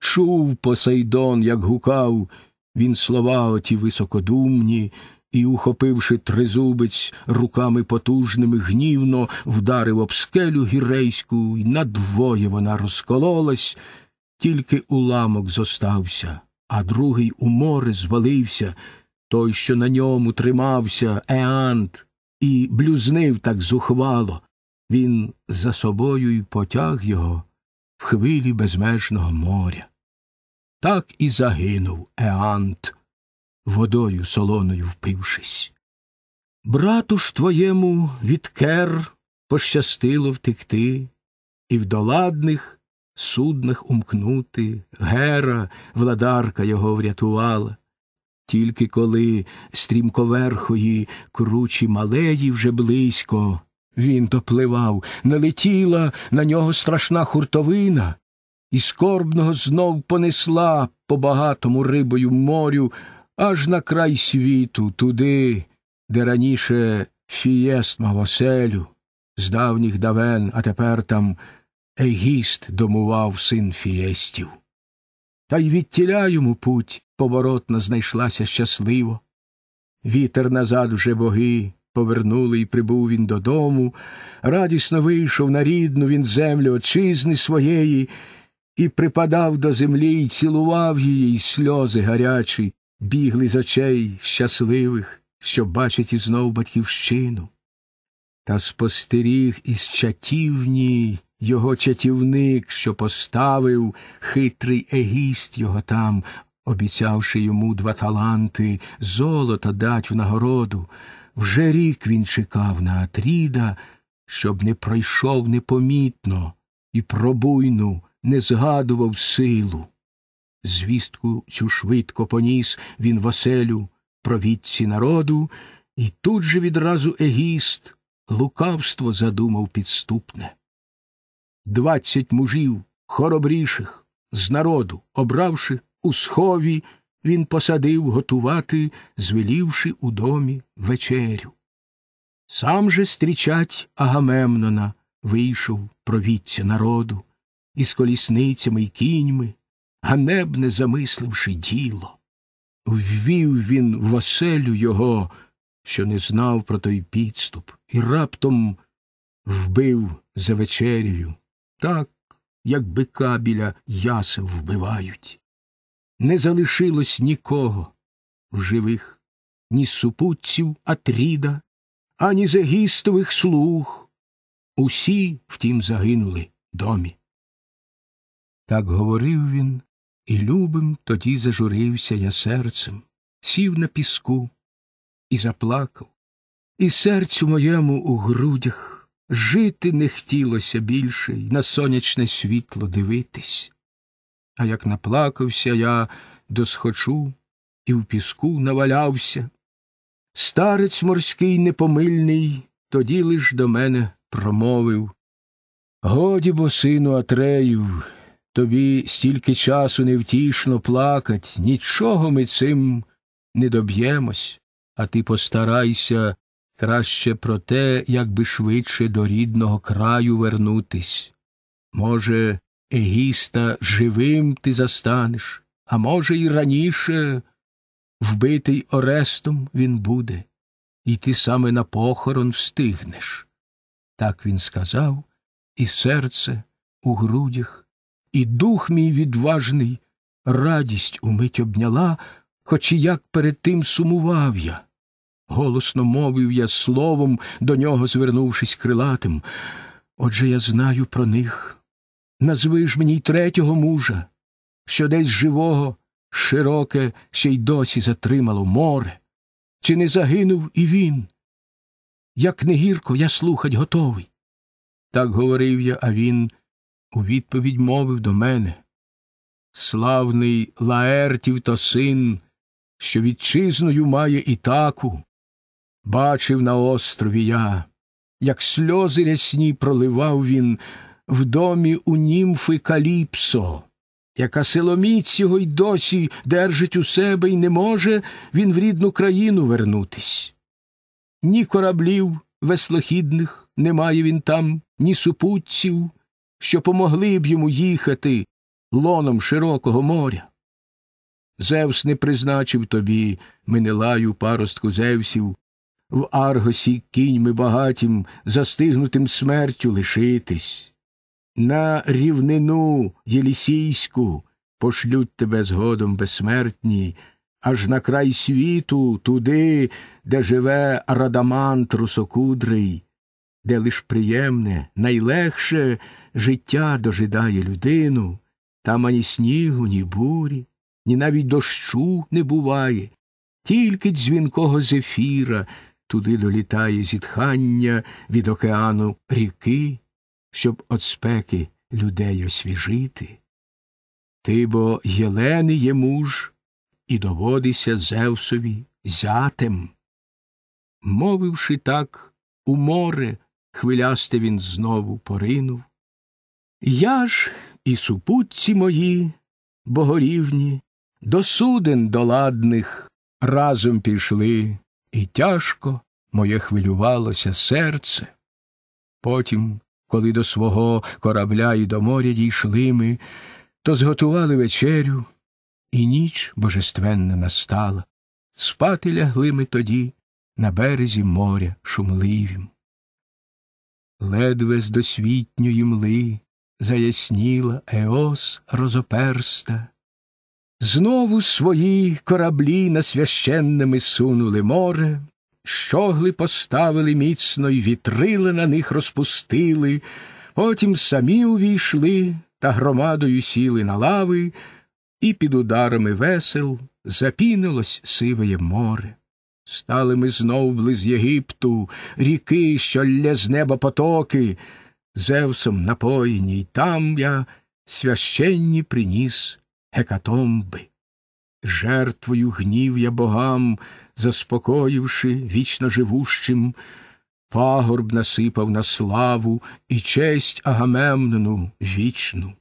Speaker 1: Чув Посейдон, як гукав, він слова оті високодумні, і, ухопивши тризубець руками потужними, гнівно вдарив об скелю гірейську, і надвоє вона розкололась, тільки уламок зостався а другий у море звалився, той, що на ньому тримався, Еант, і блюзнив так зухвало. Він за собою й потяг його в хвилі безмежного моря. Так і загинув Еант, водою солоною впившись. Брату ж твоєму від кер пощастило втекти, і в доладних суднах умкнути, гера, владарка його врятувала. Тільки коли стрімковерхої кручі малеї вже близько, він то налетіла на нього страшна хуртовина, і скорбного знов понесла по багатому рибою морю аж на край світу, туди, де раніше фієст мав оселю, з давніх давен, а тепер там. Егіст домував син фієстів. Та й відтіля йому путь поворотно знайшлася щасливо. Вітер назад вже боги повернули, і прибув він додому, радісно вийшов на рідну він землю отчизни своєї, і припадав до землі і цілував її, і сльози гарячі, бігли з очей щасливих, що бачить ізнов батьківщину. Та спостеріг із чатівній його чатівник, що поставив хитрий егіст його там, обіцявши йому два таланти, золота дать в нагороду. Вже рік він чекав на Атріда, щоб не пройшов непомітно і про буйну не згадував силу. Звістку цю швидко поніс він Василю провідці народу, і тут же відразу егіст лукавство задумав підступне двадцять мужів хоробріших з народу, обравши у схові, він посадив готувати, звелівши у домі вечерю. Сам же стрічать Агамемнона вийшов провідця народу, із колісницями й кіньми, ганебне замисливши діло. Ввів він в оселю його, що не знав про той підступ, і раптом вбив за вечерю так, як бика біля ясел вбивають. Не залишилось нікого в живих, ні супутців Атріда, ані загістових слуг. Усі, втім, загинули домі. Так говорив він, і любим тоді зажурився я серцем, сів на піску і заплакав, і серцю моєму у грудях. Жити не хотілося більше й на сонячне світло дивитись. А як наплакався я досхочу і в піску навалявся. Старець морський непомильний тоді лиш до мене промовив Годі бо, сину Атреїв, тобі стільки часу невтішно плакать, нічого ми цим не доб'ємось, а ти постарайся Краще про те, як би швидше до рідного краю вернутись. Може, Егіста живим ти застанеш, а може, і раніше вбитий Орестом він буде, і ти саме на похорон встигнеш. Так він сказав, і серце у грудях, і дух мій відважний радість умить обняла, хоч і як перед тим сумував я голосно мовив я словом, до нього звернувшись крилатим. Отже, я знаю про них. Назви ж мені й третього мужа, що десь живого, широке ще й досі затримало море. Чи не загинув і він? Як не гірко, я слухать готовий. Так говорив я, а він у відповідь мовив до мене. Славний Лаертів то син, що вітчизною має Ітаку, Бачив на острові я, як сльози рясні проливав він в домі у німфи Каліпсо, яка силоміць його й досі держить у себе і не може він в рідну країну вернутись. Ні кораблів веслохідних немає він там, ні супутців, що помогли б йому їхати лоном широкого моря. Зевс не призначив тобі, Менелаю, паростку Зевсів, в Аргосі кіньми багатім, застигнутим смертю лишитись. На рівнину Єлісійську пошлють тебе згодом безсмертні, аж на край світу, туди, де живе Радаман трусокудрий, де лиш приємне, найлегше життя дожидає людину, там ані снігу, ні бурі, ні навіть дощу не буває, тільки дзвінкого зефіра туди долітає зітхання від океану ріки, щоб от спеки людей освіжити. Ти бо Єлени є муж, і доводися Зевсові зятем. Мовивши так, у море хвилясте він знову поринув. Я ж і супутці мої, богорівні, до суден доладних разом пішли і тяжко моє хвилювалося серце. Потім, коли до свого корабля і до моря дійшли ми, то зготували вечерю, і ніч божественна настала. Спати лягли ми тоді на березі моря шумливім. Ледве з досвітньої мли заясніла еос розоперста. Знову свої кораблі на священними сунули море, щогли поставили міцно й вітрила на них розпустили, потім самі увійшли та громадою сіли на лави, і під ударами весел запінилось сивеє море. Стали ми знов близ Єгипту, ріки, що лє з неба потоки, Зевсом напоїні, й там я священні приніс гекатомби. Жертвою гнів я богам, заспокоївши вічно живущим, пагорб насипав на славу і честь агамемнону вічну.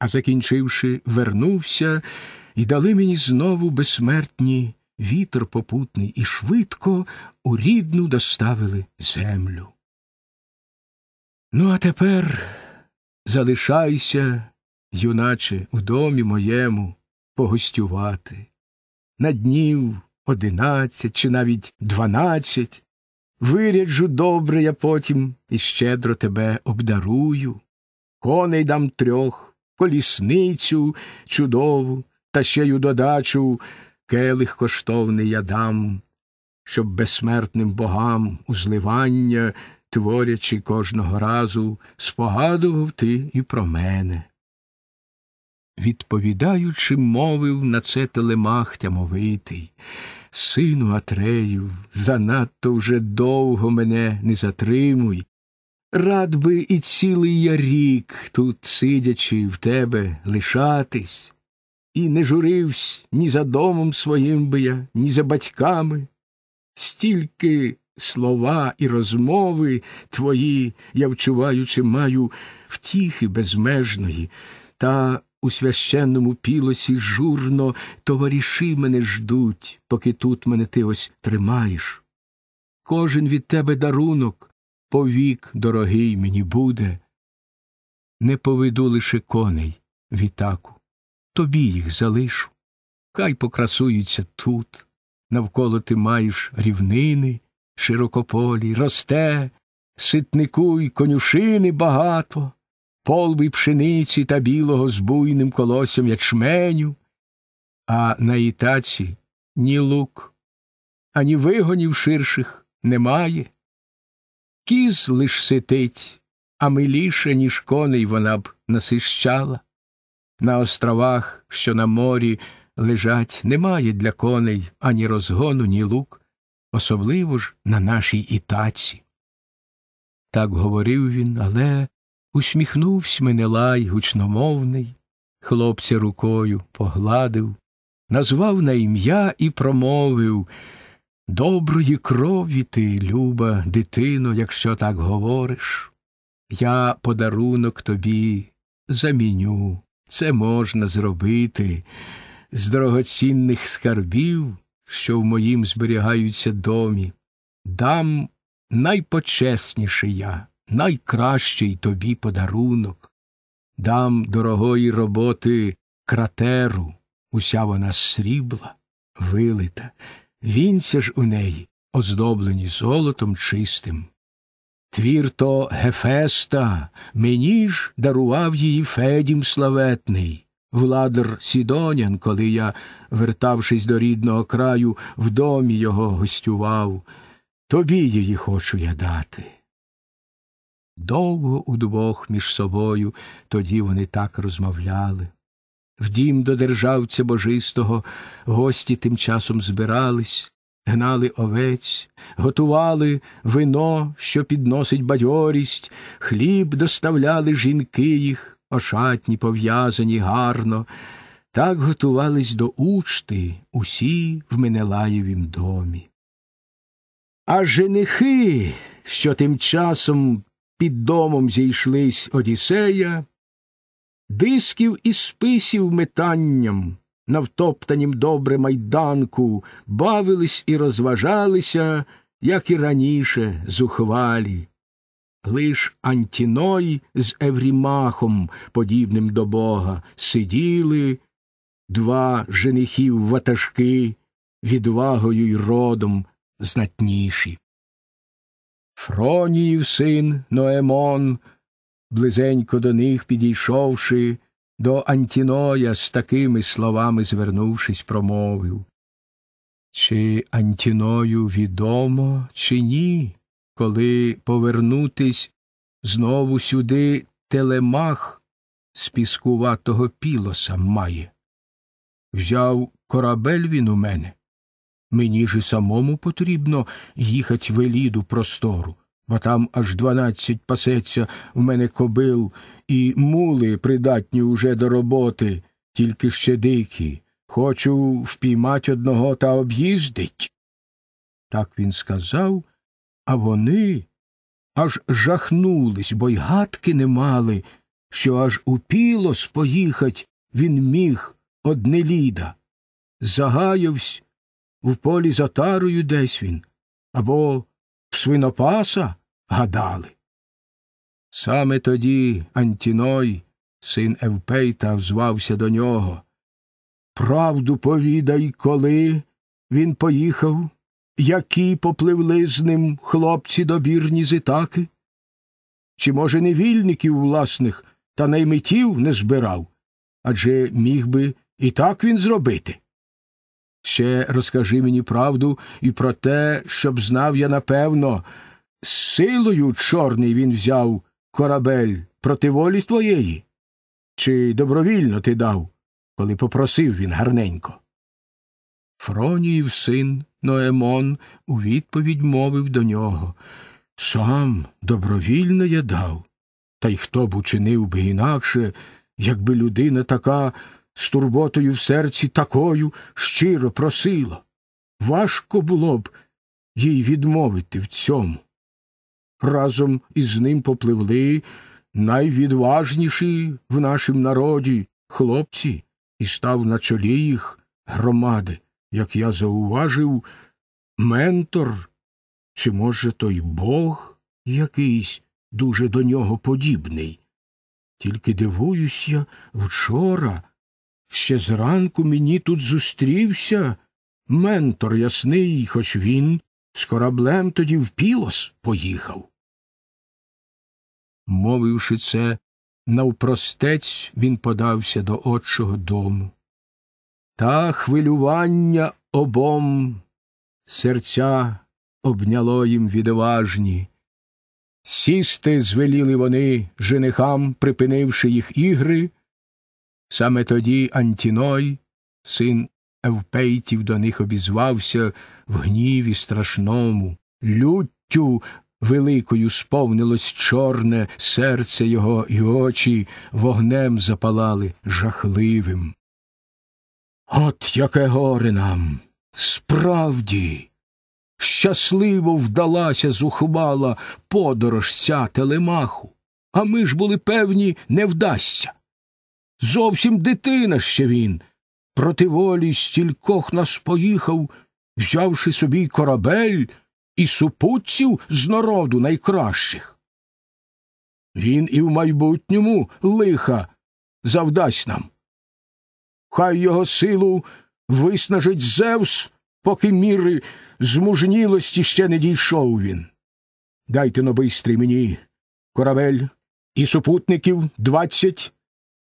Speaker 1: А закінчивши, вернувся, і дали мені знову безсмертні вітер попутний, і швидко у рідну доставили землю. Ну, а тепер залишайся юначе, у домі моєму погостювати. На днів одинадцять чи навіть дванадцять. Виряджу добре я потім і щедро тебе обдарую. Коней дам трьох, колісницю чудову, та ще й у додачу келих коштовний я дам, щоб безсмертним богам узливання, творячи кожного разу, спогадував ти і про мене відповідаючи, мовив на це телемах тямовитий. Сину Атрею, занадто вже довго мене не затримуй. Рад би і цілий я рік, тут, сидячи в тебе, лишатись, і не журивсь ні за домом своїм би я, ні за батьками. Стільки слова і розмови твої, я вчуваючи, маю втіхи безмежної, та у священному пілосі журно, товариші мене ждуть, поки тут мене ти ось тримаєш. Кожен від тебе дарунок повік дорогий мені буде. Не поведу лише коней, вітаку, тобі їх залишу. Хай покрасуються тут. Навколо ти маєш рівнини, широкополі, росте, ситнику й конюшини багато полби пшениці та білого з буйним колоссям ячменю, а на ітаці ні лук, ані вигонів ширших немає. Кіз лиш ситить, а миліше, ніж коней вона б насищала. На островах, що на морі лежать, немає для коней ані розгону, ні лук, особливо ж на нашій ітаці. Так говорив він, але усміхнувсь Менелай гучномовний, хлопця рукою погладив, назвав на ім'я і промовив Доброї крові ти, люба дитино, якщо так говориш. Я подарунок тобі заміню. Це можна зробити з дорогоцінних скарбів, що в моїм зберігаються домі, дам найпочесніший я найкращий тобі подарунок. Дам дорогої роботи кратеру, уся вона срібла, вилита, вінця ж у неї, оздоблені золотом чистим. Твір то Гефеста, мені ж дарував її Федім славетний. Владар Сідонян, коли я, вертавшись до рідного краю, в домі його гостював, тобі її хочу я дати. Довго удвох між собою тоді вони так розмовляли. В дім до державця божистого гості тим часом збирались, гнали овець, готували вино, що підносить бадьорість, хліб доставляли жінки їх, ошатні, пов'язані гарно. Так готувались до учти усі в Минелаєвім домі. А женихи, що тим часом під домом зійшлись Одіссея, дисків і списів метанням, навтоптанім добре майданку, бавились і розважалися, як і раніше, зухвалі. Лиш Антіной з Еврімахом, подібним до Бога, сиділи два женихів ватажки, відвагою й родом знатніші. Фроніїв син Ноемон, близенько до них підійшовши, до Антіноя з такими словами звернувшись, промовив. Чи Антіною відомо, чи ні, коли повернутись знову сюди телемах з піскуватого пілоса має? Взяв корабель він у мене, Мені ж і самому потрібно їхать в еліду простору, бо там аж дванадцять пасеться в мене кобил, і мули придатні уже до роботи, тільки ще дикі. Хочу впіймать одного та об'їздить. Так він сказав, а вони аж жахнулись, бо й гадки не мали, що аж у пілос поїхать він міг одне ліда. Загаявсь в полі за тарою десь він, або в свинопаса гадали. Саме тоді Антіной, син Евпейта, звався до нього. Правду повідай, коли він поїхав, які попливли з ним хлопці добірні зитаки. Чи, може, невільників власних та наймитів не збирав? Адже міг би і так він зробити. Ще розкажи мені правду і про те, щоб знав я напевно. З силою чорний він взяв корабель проти волі твоєї? Чи добровільно ти дав, коли попросив він гарненько? Фроніїв син Ноемон у відповідь мовив до нього Сам добровільно я дав. Та й хто б учинив би інакше, якби людина така з турботою в серці такою щиро просила. Важко було б їй відмовити в цьому. Разом із ним попливли найвідважніші в нашім народі хлопці, і став на чолі їх громади, як я зауважив, ментор, чи, може, той бог якийсь дуже до нього подібний. Тільки дивуюсь я вчора, Ще зранку мені тут зустрівся ментор ясний, хоч він з кораблем тоді в пілос поїхав. Мовивши це, навпростець він подався до отчого дому. Та хвилювання обом серця обняло їм відважні. Сісти звеліли вони женихам, припинивши їх ігри. Саме тоді Антіной, син Евпейтів, до них обізвався в гніві страшному, люттю великою сповнилось чорне серце його, і очі вогнем запалали жахливим. От яке горе нам! Справді! Щасливо вдалася зухвала подорож ця телемаху, а ми ж були певні, не вдасться. Зовсім дитина ще він. Проти волі стількох нас поїхав, взявши собі корабель і супутців з народу найкращих. Він і в майбутньому лиха завдасть нам. Хай його силу виснажить Зевс, поки міри змужнілості ще не дійшов він. Дайте но бистрий мені корабель і супутників двадцять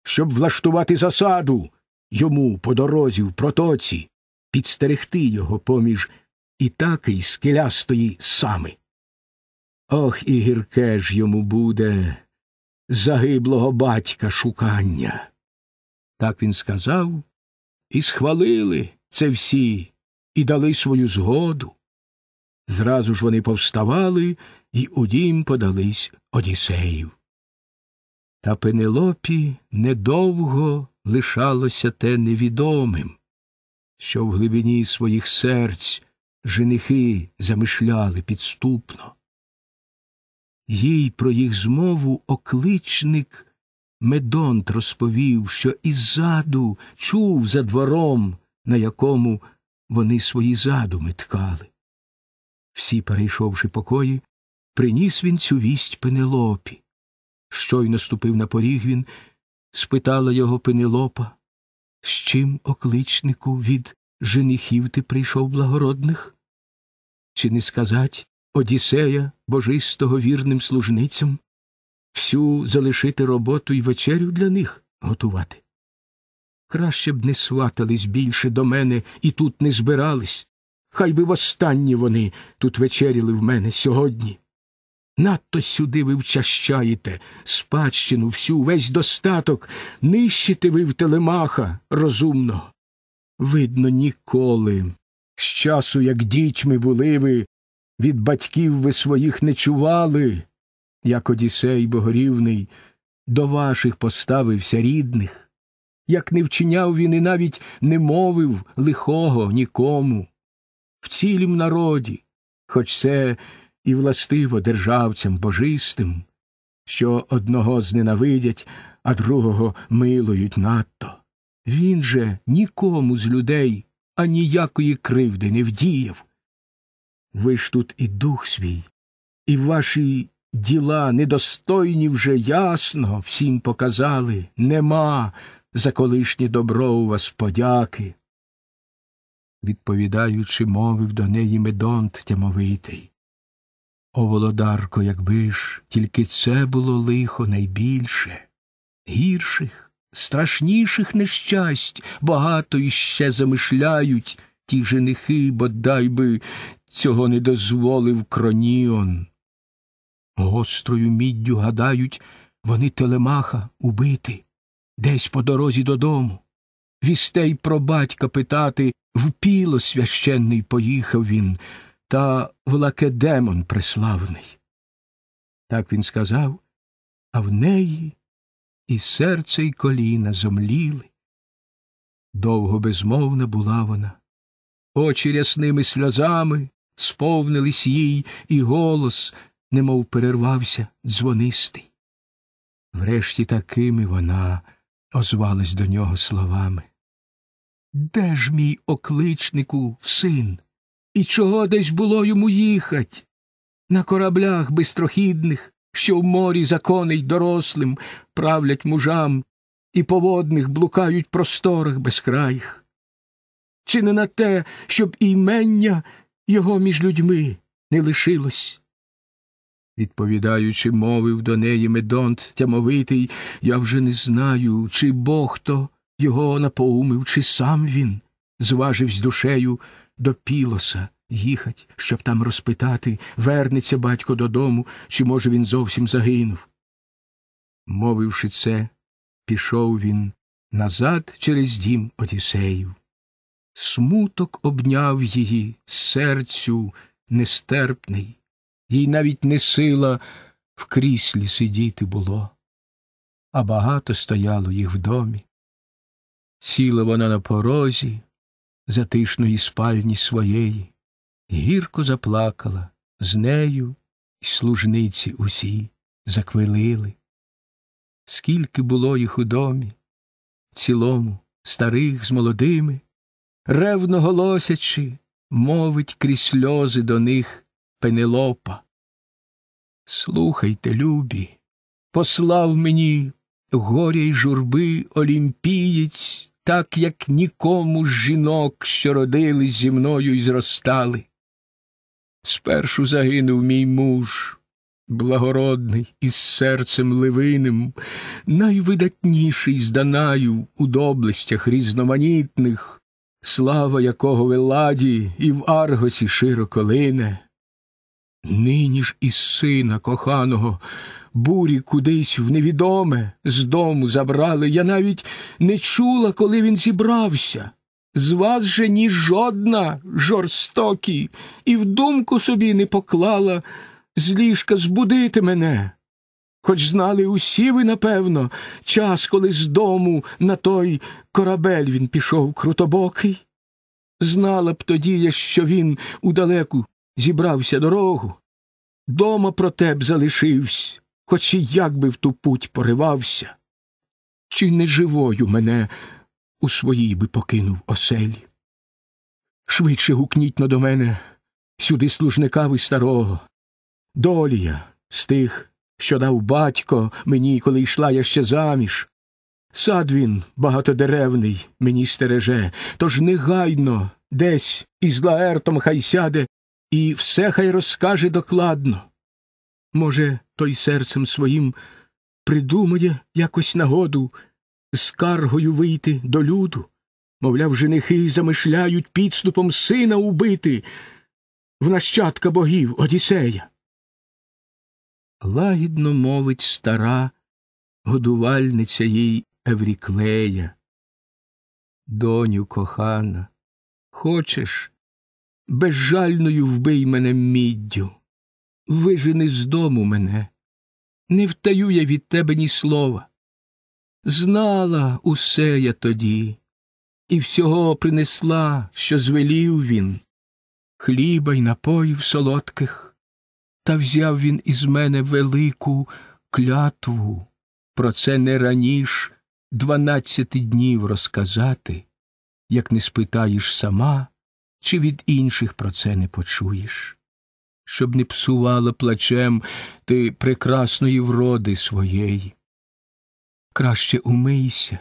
Speaker 1: щоб влаштувати засаду йому по дорозі в протоці, підстерегти його поміж Ітаки й скелястої сами. Ох, і гірке ж йому буде загиблого батька шукання. Так він сказав, і схвалили це всі і дали свою згоду. Зразу ж вони повставали і у дім подались Одіссеїв. Та Пенелопі недовго лишалося те невідомим, що в глибині своїх серць женихи замишляли підступно. Їй про їх змову окличник Медонт розповів, що іззаду чув за двором, на якому вони свої задуми ткали. Всі, перейшовши покої, приніс він цю вість Пенелопі щойно ступив на поріг він, спитала його Пенелопа, з чим, окличнику, від женихів ти прийшов благородних? Чи не сказать Одіссея, божистого вірним служницям, всю залишити роботу і вечерю для них готувати? Краще б не сватались більше до мене і тут не збирались. Хай би востаннє вони тут вечеряли в мене сьогодні. Надто сюди ви вчащаєте спадщину всю, весь достаток, нищите ви в телемаха розумно. Видно, ніколи. З часу, як дітьми були ви, від батьків ви своїх не чували, як Одісей Богорівний, до ваших поставився рідних, як не вчиняв він і навіть не мовив лихого нікому. В цілім народі, хоч це і властиво державцям божистим, що одного зненавидять, а другого милують надто. Він же нікому з людей аніякої кривди не вдіяв. Ви ж тут і дух свій, і ваші діла недостойні вже ясно всім показали нема за колишнє добро у вас подяки. Відповідаючи, мовив до неї Медонт тямовитий. О, володарко, якби ж тільки це було лихо найбільше, гірших, страшніших нещасть багато іще замишляють ті женихи, бодай би цього не дозволив кроніон. Гострою міддю гадають вони телемаха убити, десь по дорозі додому. Вістей про батька питати, впіло священний поїхав він та Влакедемон преславний. Так він сказав, а в неї і серце, і коліна зомліли. Довго безмовна була вона. Очі рясними сльозами сповнились їй, і голос, немов перервався, дзвонистий. Врешті такими вона озвалась до нього словами. Де ж мій окличнику син? І чого десь було йому їхать? На кораблях бистрохідних, що в морі й дорослим правлять мужам, і поводних блукають просторах безкраїх. Чи не на те, щоб імення його між людьми не лишилось? Відповідаючи, мовив до неї Медонт тямовитий, я вже не знаю, чи бог то його напоумив, чи сам він зважив душею до Пілоса їхать, щоб там розпитати, вернеться батько додому, чи, може, він зовсім загинув. Мовивши це, пішов він назад через дім Одіссеїв. Смуток обняв її серцю нестерпний, їй навіть не сила в кріслі сидіти було, а багато стояло їх в домі. Сіла вона на порозі, затишної спальні своєї, гірко заплакала, з нею й служниці усі заквилили. Скільки було їх у домі, цілому, старих з молодими, ревно голосячи, мовить крізь сльози до них Пенелопа. Слухайте, любі, послав мені горя й журби олімпієць так як нікому з жінок, що родились зі мною і зростали. Спершу загинув мій муж, благородний, із серцем ливиним, найвидатніший з Данаю у доблестях різноманітних, слава якого в Еладі і в Аргосі широко лине. Нині ж із сина коханого бурі кудись в невідоме з дому забрали. Я навіть не чула, коли він зібрався. З вас же ні жодна жорстокі, і в думку собі не поклала з ліжка збудити мене. Хоч знали усі ви, напевно, час, коли з дому на той корабель він пішов крутобокий. Знала б тоді я, що він удалеку зібрався дорогу, дома про те б залишився хоч і як би в ту путь поривався, чи не живою мене у своїй би покинув оселі. Швидше гукніть но до мене сюди служника ви старого. Долія з тих, що дав батько мені, коли йшла я ще заміж. Сад він багатодеревний мені стереже, тож негайно десь із лаертом хай сяде і все хай розкаже докладно. Може, той серцем своїм придумає якось нагоду скаргою вийти до люду, мовляв, женихи замишляють підступом сина убити в нащадка богів Одіссея. Лагідно мовить стара годувальниця їй Евріклея. Доню кохана, хочеш, безжальною вбий мене міддю вижени з дому мене, не втаю я від тебе ні слова. Знала усе я тоді, і всього принесла, що звелів він, хліба й напоїв солодких, та взяв він із мене велику клятву, про це не раніш дванадцяти днів розказати, як не спитаєш сама, чи від інших про це не почуєш щоб не псувала плачем ти прекрасної вроди своєї. Краще умийся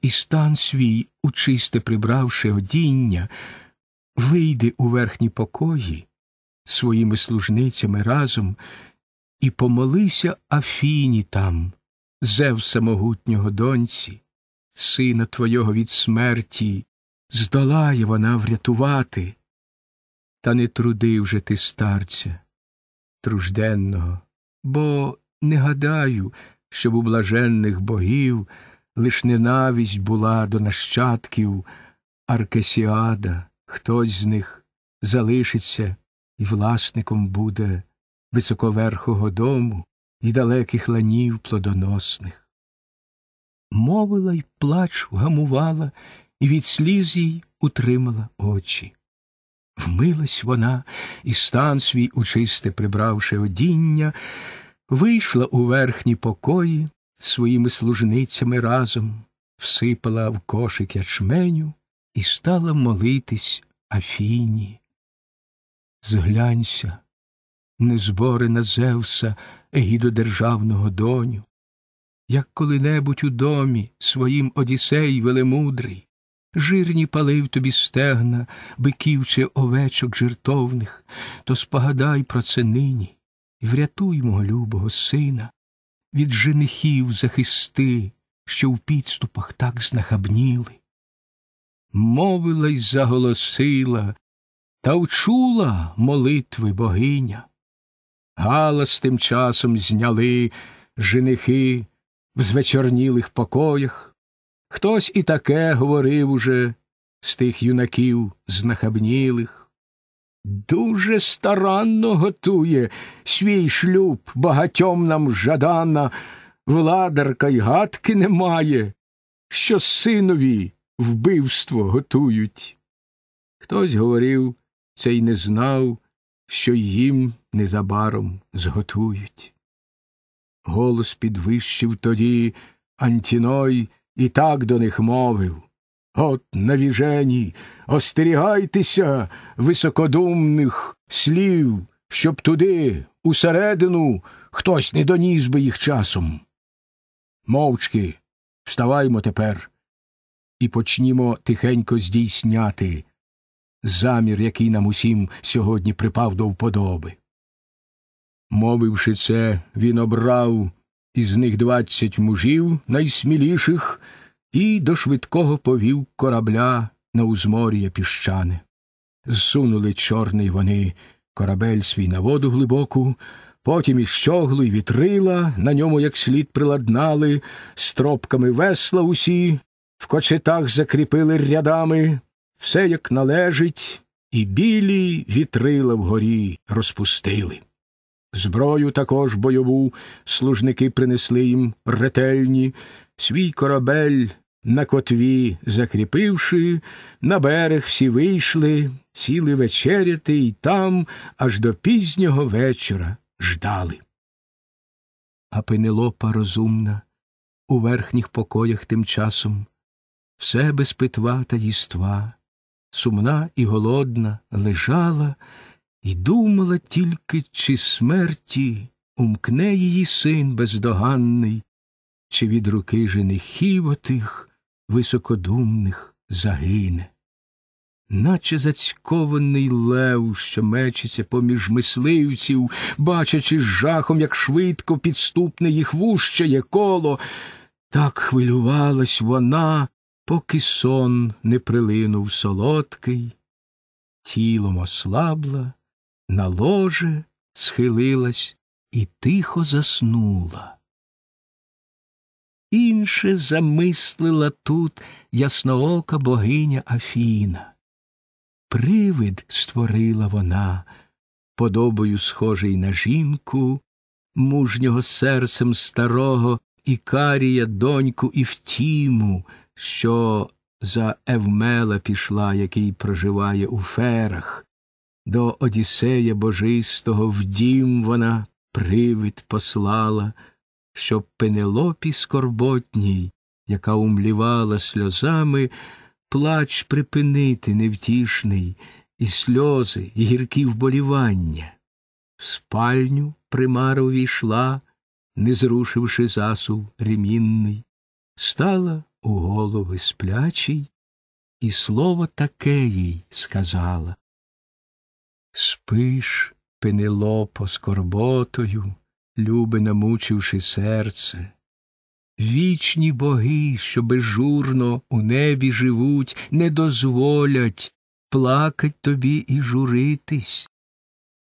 Speaker 1: і стан свій, учисте прибравши одіння, вийди у верхні покої своїми служницями разом і помолися Афіні там, Зевса могутнього доньці, сина твого від смерті, здолає вона врятувати. Та не труди вже ти, старця, тружденного, бо не гадаю, щоб у блаженних богів лиш ненависть була до нащадків Аркесіада, хтось з них залишиться і власником буде високоверхого дому і далеких ланів плодоносних. Мовила й плач вгамувала, і від сліз їй утримала очі. Вмилась вона і стан свій учисте прибравши одіння, вийшла у верхні покої своїми служницями разом, всипала в кошик ячменю і стала молитись Афіні. Зглянься, незборена Зевса, егідодержавного доню, як коли-небудь у домі своїм одісей велемудрий, жирні палив тобі стегна, биків чи овечок жертовних, то спогадай про це нині і врятуй мого любого сина, від женихів захисти, що в підступах так знахабніли. Мовила й заголосила, та вчула молитви богиня. Галас тим часом зняли женихи в звечорнілих покоях. Хтось і таке говорив уже з тих юнаків знахабнілих. Дуже старанно готує свій шлюб багатьом нам жадана, владарка й гадки немає, що синові вбивство готують. Хтось говорив, це й не знав, що їм незабаром зготують. Голос підвищив тоді Антіной і так до них мовив От навіжені, остерігайтеся високодумних слів, щоб туди, усередину, хтось не доніс би їх часом. Мовчки, вставаймо тепер і почнімо тихенько здійсняти замір, який нам усім сьогодні припав до вподоби. Мовивши це, він обрав із них двадцять мужів найсміліших, і до швидкого повів корабля на узмор'я піщане. Зсунули чорний вони корабель свій на воду глибоку, потім і щоглу й вітрила, на ньому як слід приладнали, стропками весла усі, в кочетах закріпили рядами, все як належить, і білі вітрила вгорі розпустили. Зброю також бойову служники принесли їм ретельні, свій корабель на котві закріпивши, на берег всі вийшли, сіли вечеряти і там аж до пізнього вечора ждали. А Пенелопа розумна у верхніх покоях тим часом все без питва та їства, сумна і голодна лежала і думала тільки, чи смерті умкне її син бездоганний, чи від руки женихів отих високодумних загине. Наче зацькований лев, що мечеться поміж мисливців, бачачи з жахом, як швидко підступне їх вущає коло, так хвилювалась вона, поки сон не прилинув солодкий, тілом ослабла на ложе схилилась і тихо заснула. Інше замислила тут ясноока богиня Афіна. Привид створила вона, подобою схожий на жінку, мужнього серцем старого Ікарія доньку Іфтіму, що за Евмела пішла, який проживає у ферах, до Одіссея божистого в дім вона привид послала, Щоб пенелопі скорботній, яка умлівала сльозами, плач припинити невтішний, і сльози, і гіркі вболівання. В спальню примара увійшла, не зрушивши засув ремінний, стала у голови сплячий і слово таке їй сказала. Спиш, Пенелопо, скорботою, любе намучивши серце. Вічні боги, що безжурно у небі живуть, не дозволять плакать тобі і журитись.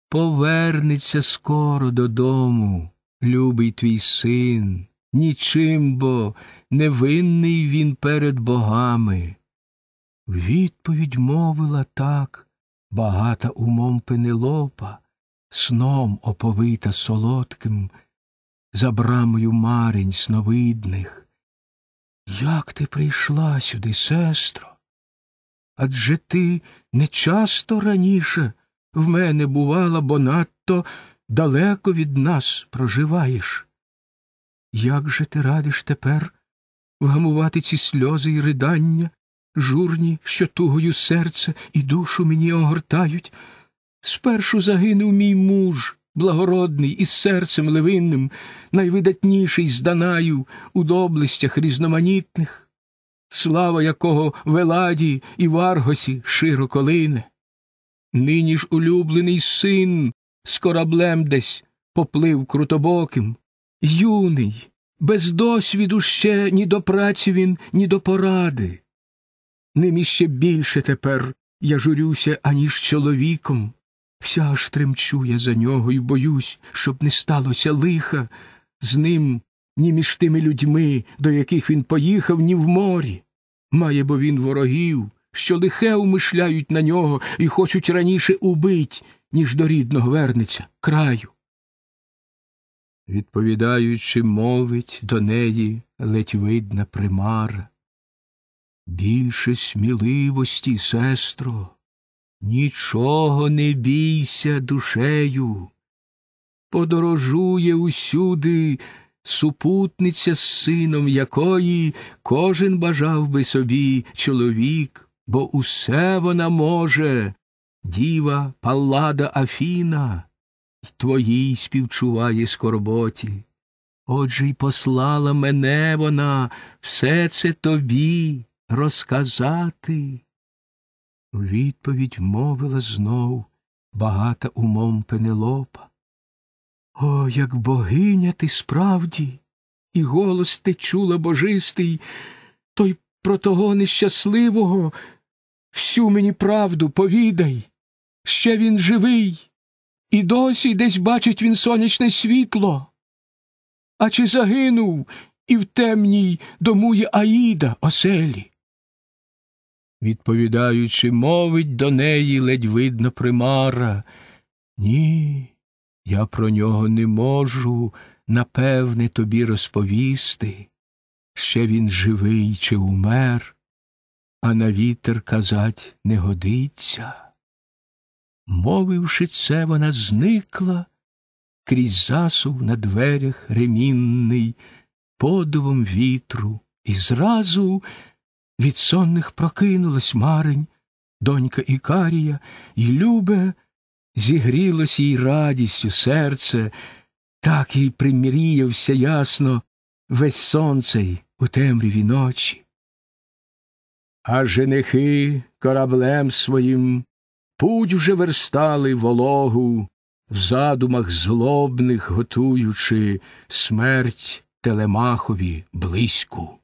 Speaker 1: Повернеться скоро додому, любий твій син, нічим бо невинний він перед богами. Відповідь мовила так багата умом пенелопа, сном оповита солодким, за брамою марень сновидних. Як ти прийшла сюди, сестро? Адже ти не часто раніше в мене бувала, бо надто далеко від нас проживаєш. Як же ти радиш тепер вгамувати ці сльози й ридання? журні, що тугою серце і душу мені огортають. Спершу загинув мій муж, благородний, із серцем левинним, найвидатніший з Данаїв у доблестях різноманітних, слава якого в Еладі і Варгосі широко лине. Нині ж улюблений син з кораблем десь поплив крутобоким, юний, без досвіду ще ні до праці він, ні до поради. Ним іще більше тепер я журюся, аніж чоловіком. Вся аж тремчу я за нього і боюсь, щоб не сталося лиха з ним ні між тими людьми, до яких він поїхав, ні в морі. Має бо він ворогів, що лихе умишляють на нього і хочуть раніше убить, ніж до рідного вернеться краю. Відповідаючи, мовить до неї ледь видна примара. Більше сміливості, сестро, нічого не бійся душею. Подорожує усюди супутниця з сином якої кожен бажав би собі чоловік, бо усе вона може, діва паллада Афіна, й твоїй співчуває скорботі. Отже й послала мене вона все це тобі розказати. Відповідь мовила знов багата умом Пенелопа. О, як богиня ти справді, і голос ти чула божистий, той про того нещасливого, всю мені правду повідай. Ще він живий, і досі десь бачить він сонячне світло. А чи загинув і в темній домує Аїда оселі? відповідаючи, мовить до неї ледь видно примара. Ні, я про нього не можу напевне тобі розповісти. Ще він живий чи умер, а на вітер казать не годиться. Мовивши це, вона зникла крізь засув на дверях ремінний подувом вітру, і зразу від сонних прокинулась марень, донька Ікарія, і любе, зігрілось їй радістю серце, так їй примріявся ясно весь сонце й у темряві ночі. А женихи кораблем своїм путь вже верстали вологу, в задумах злобних готуючи смерть телемахові близьку.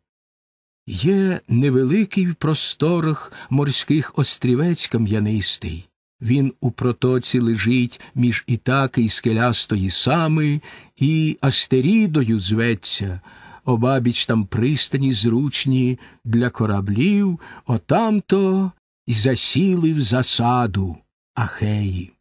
Speaker 1: Є невеликий в просторах морських острівець кам'янистий. Він у протоці лежить між Ітаки і скелястої сами, і астерідою зветься, обабіч там пристані зручні для кораблів, отамто й засіли в засаду Ахеї.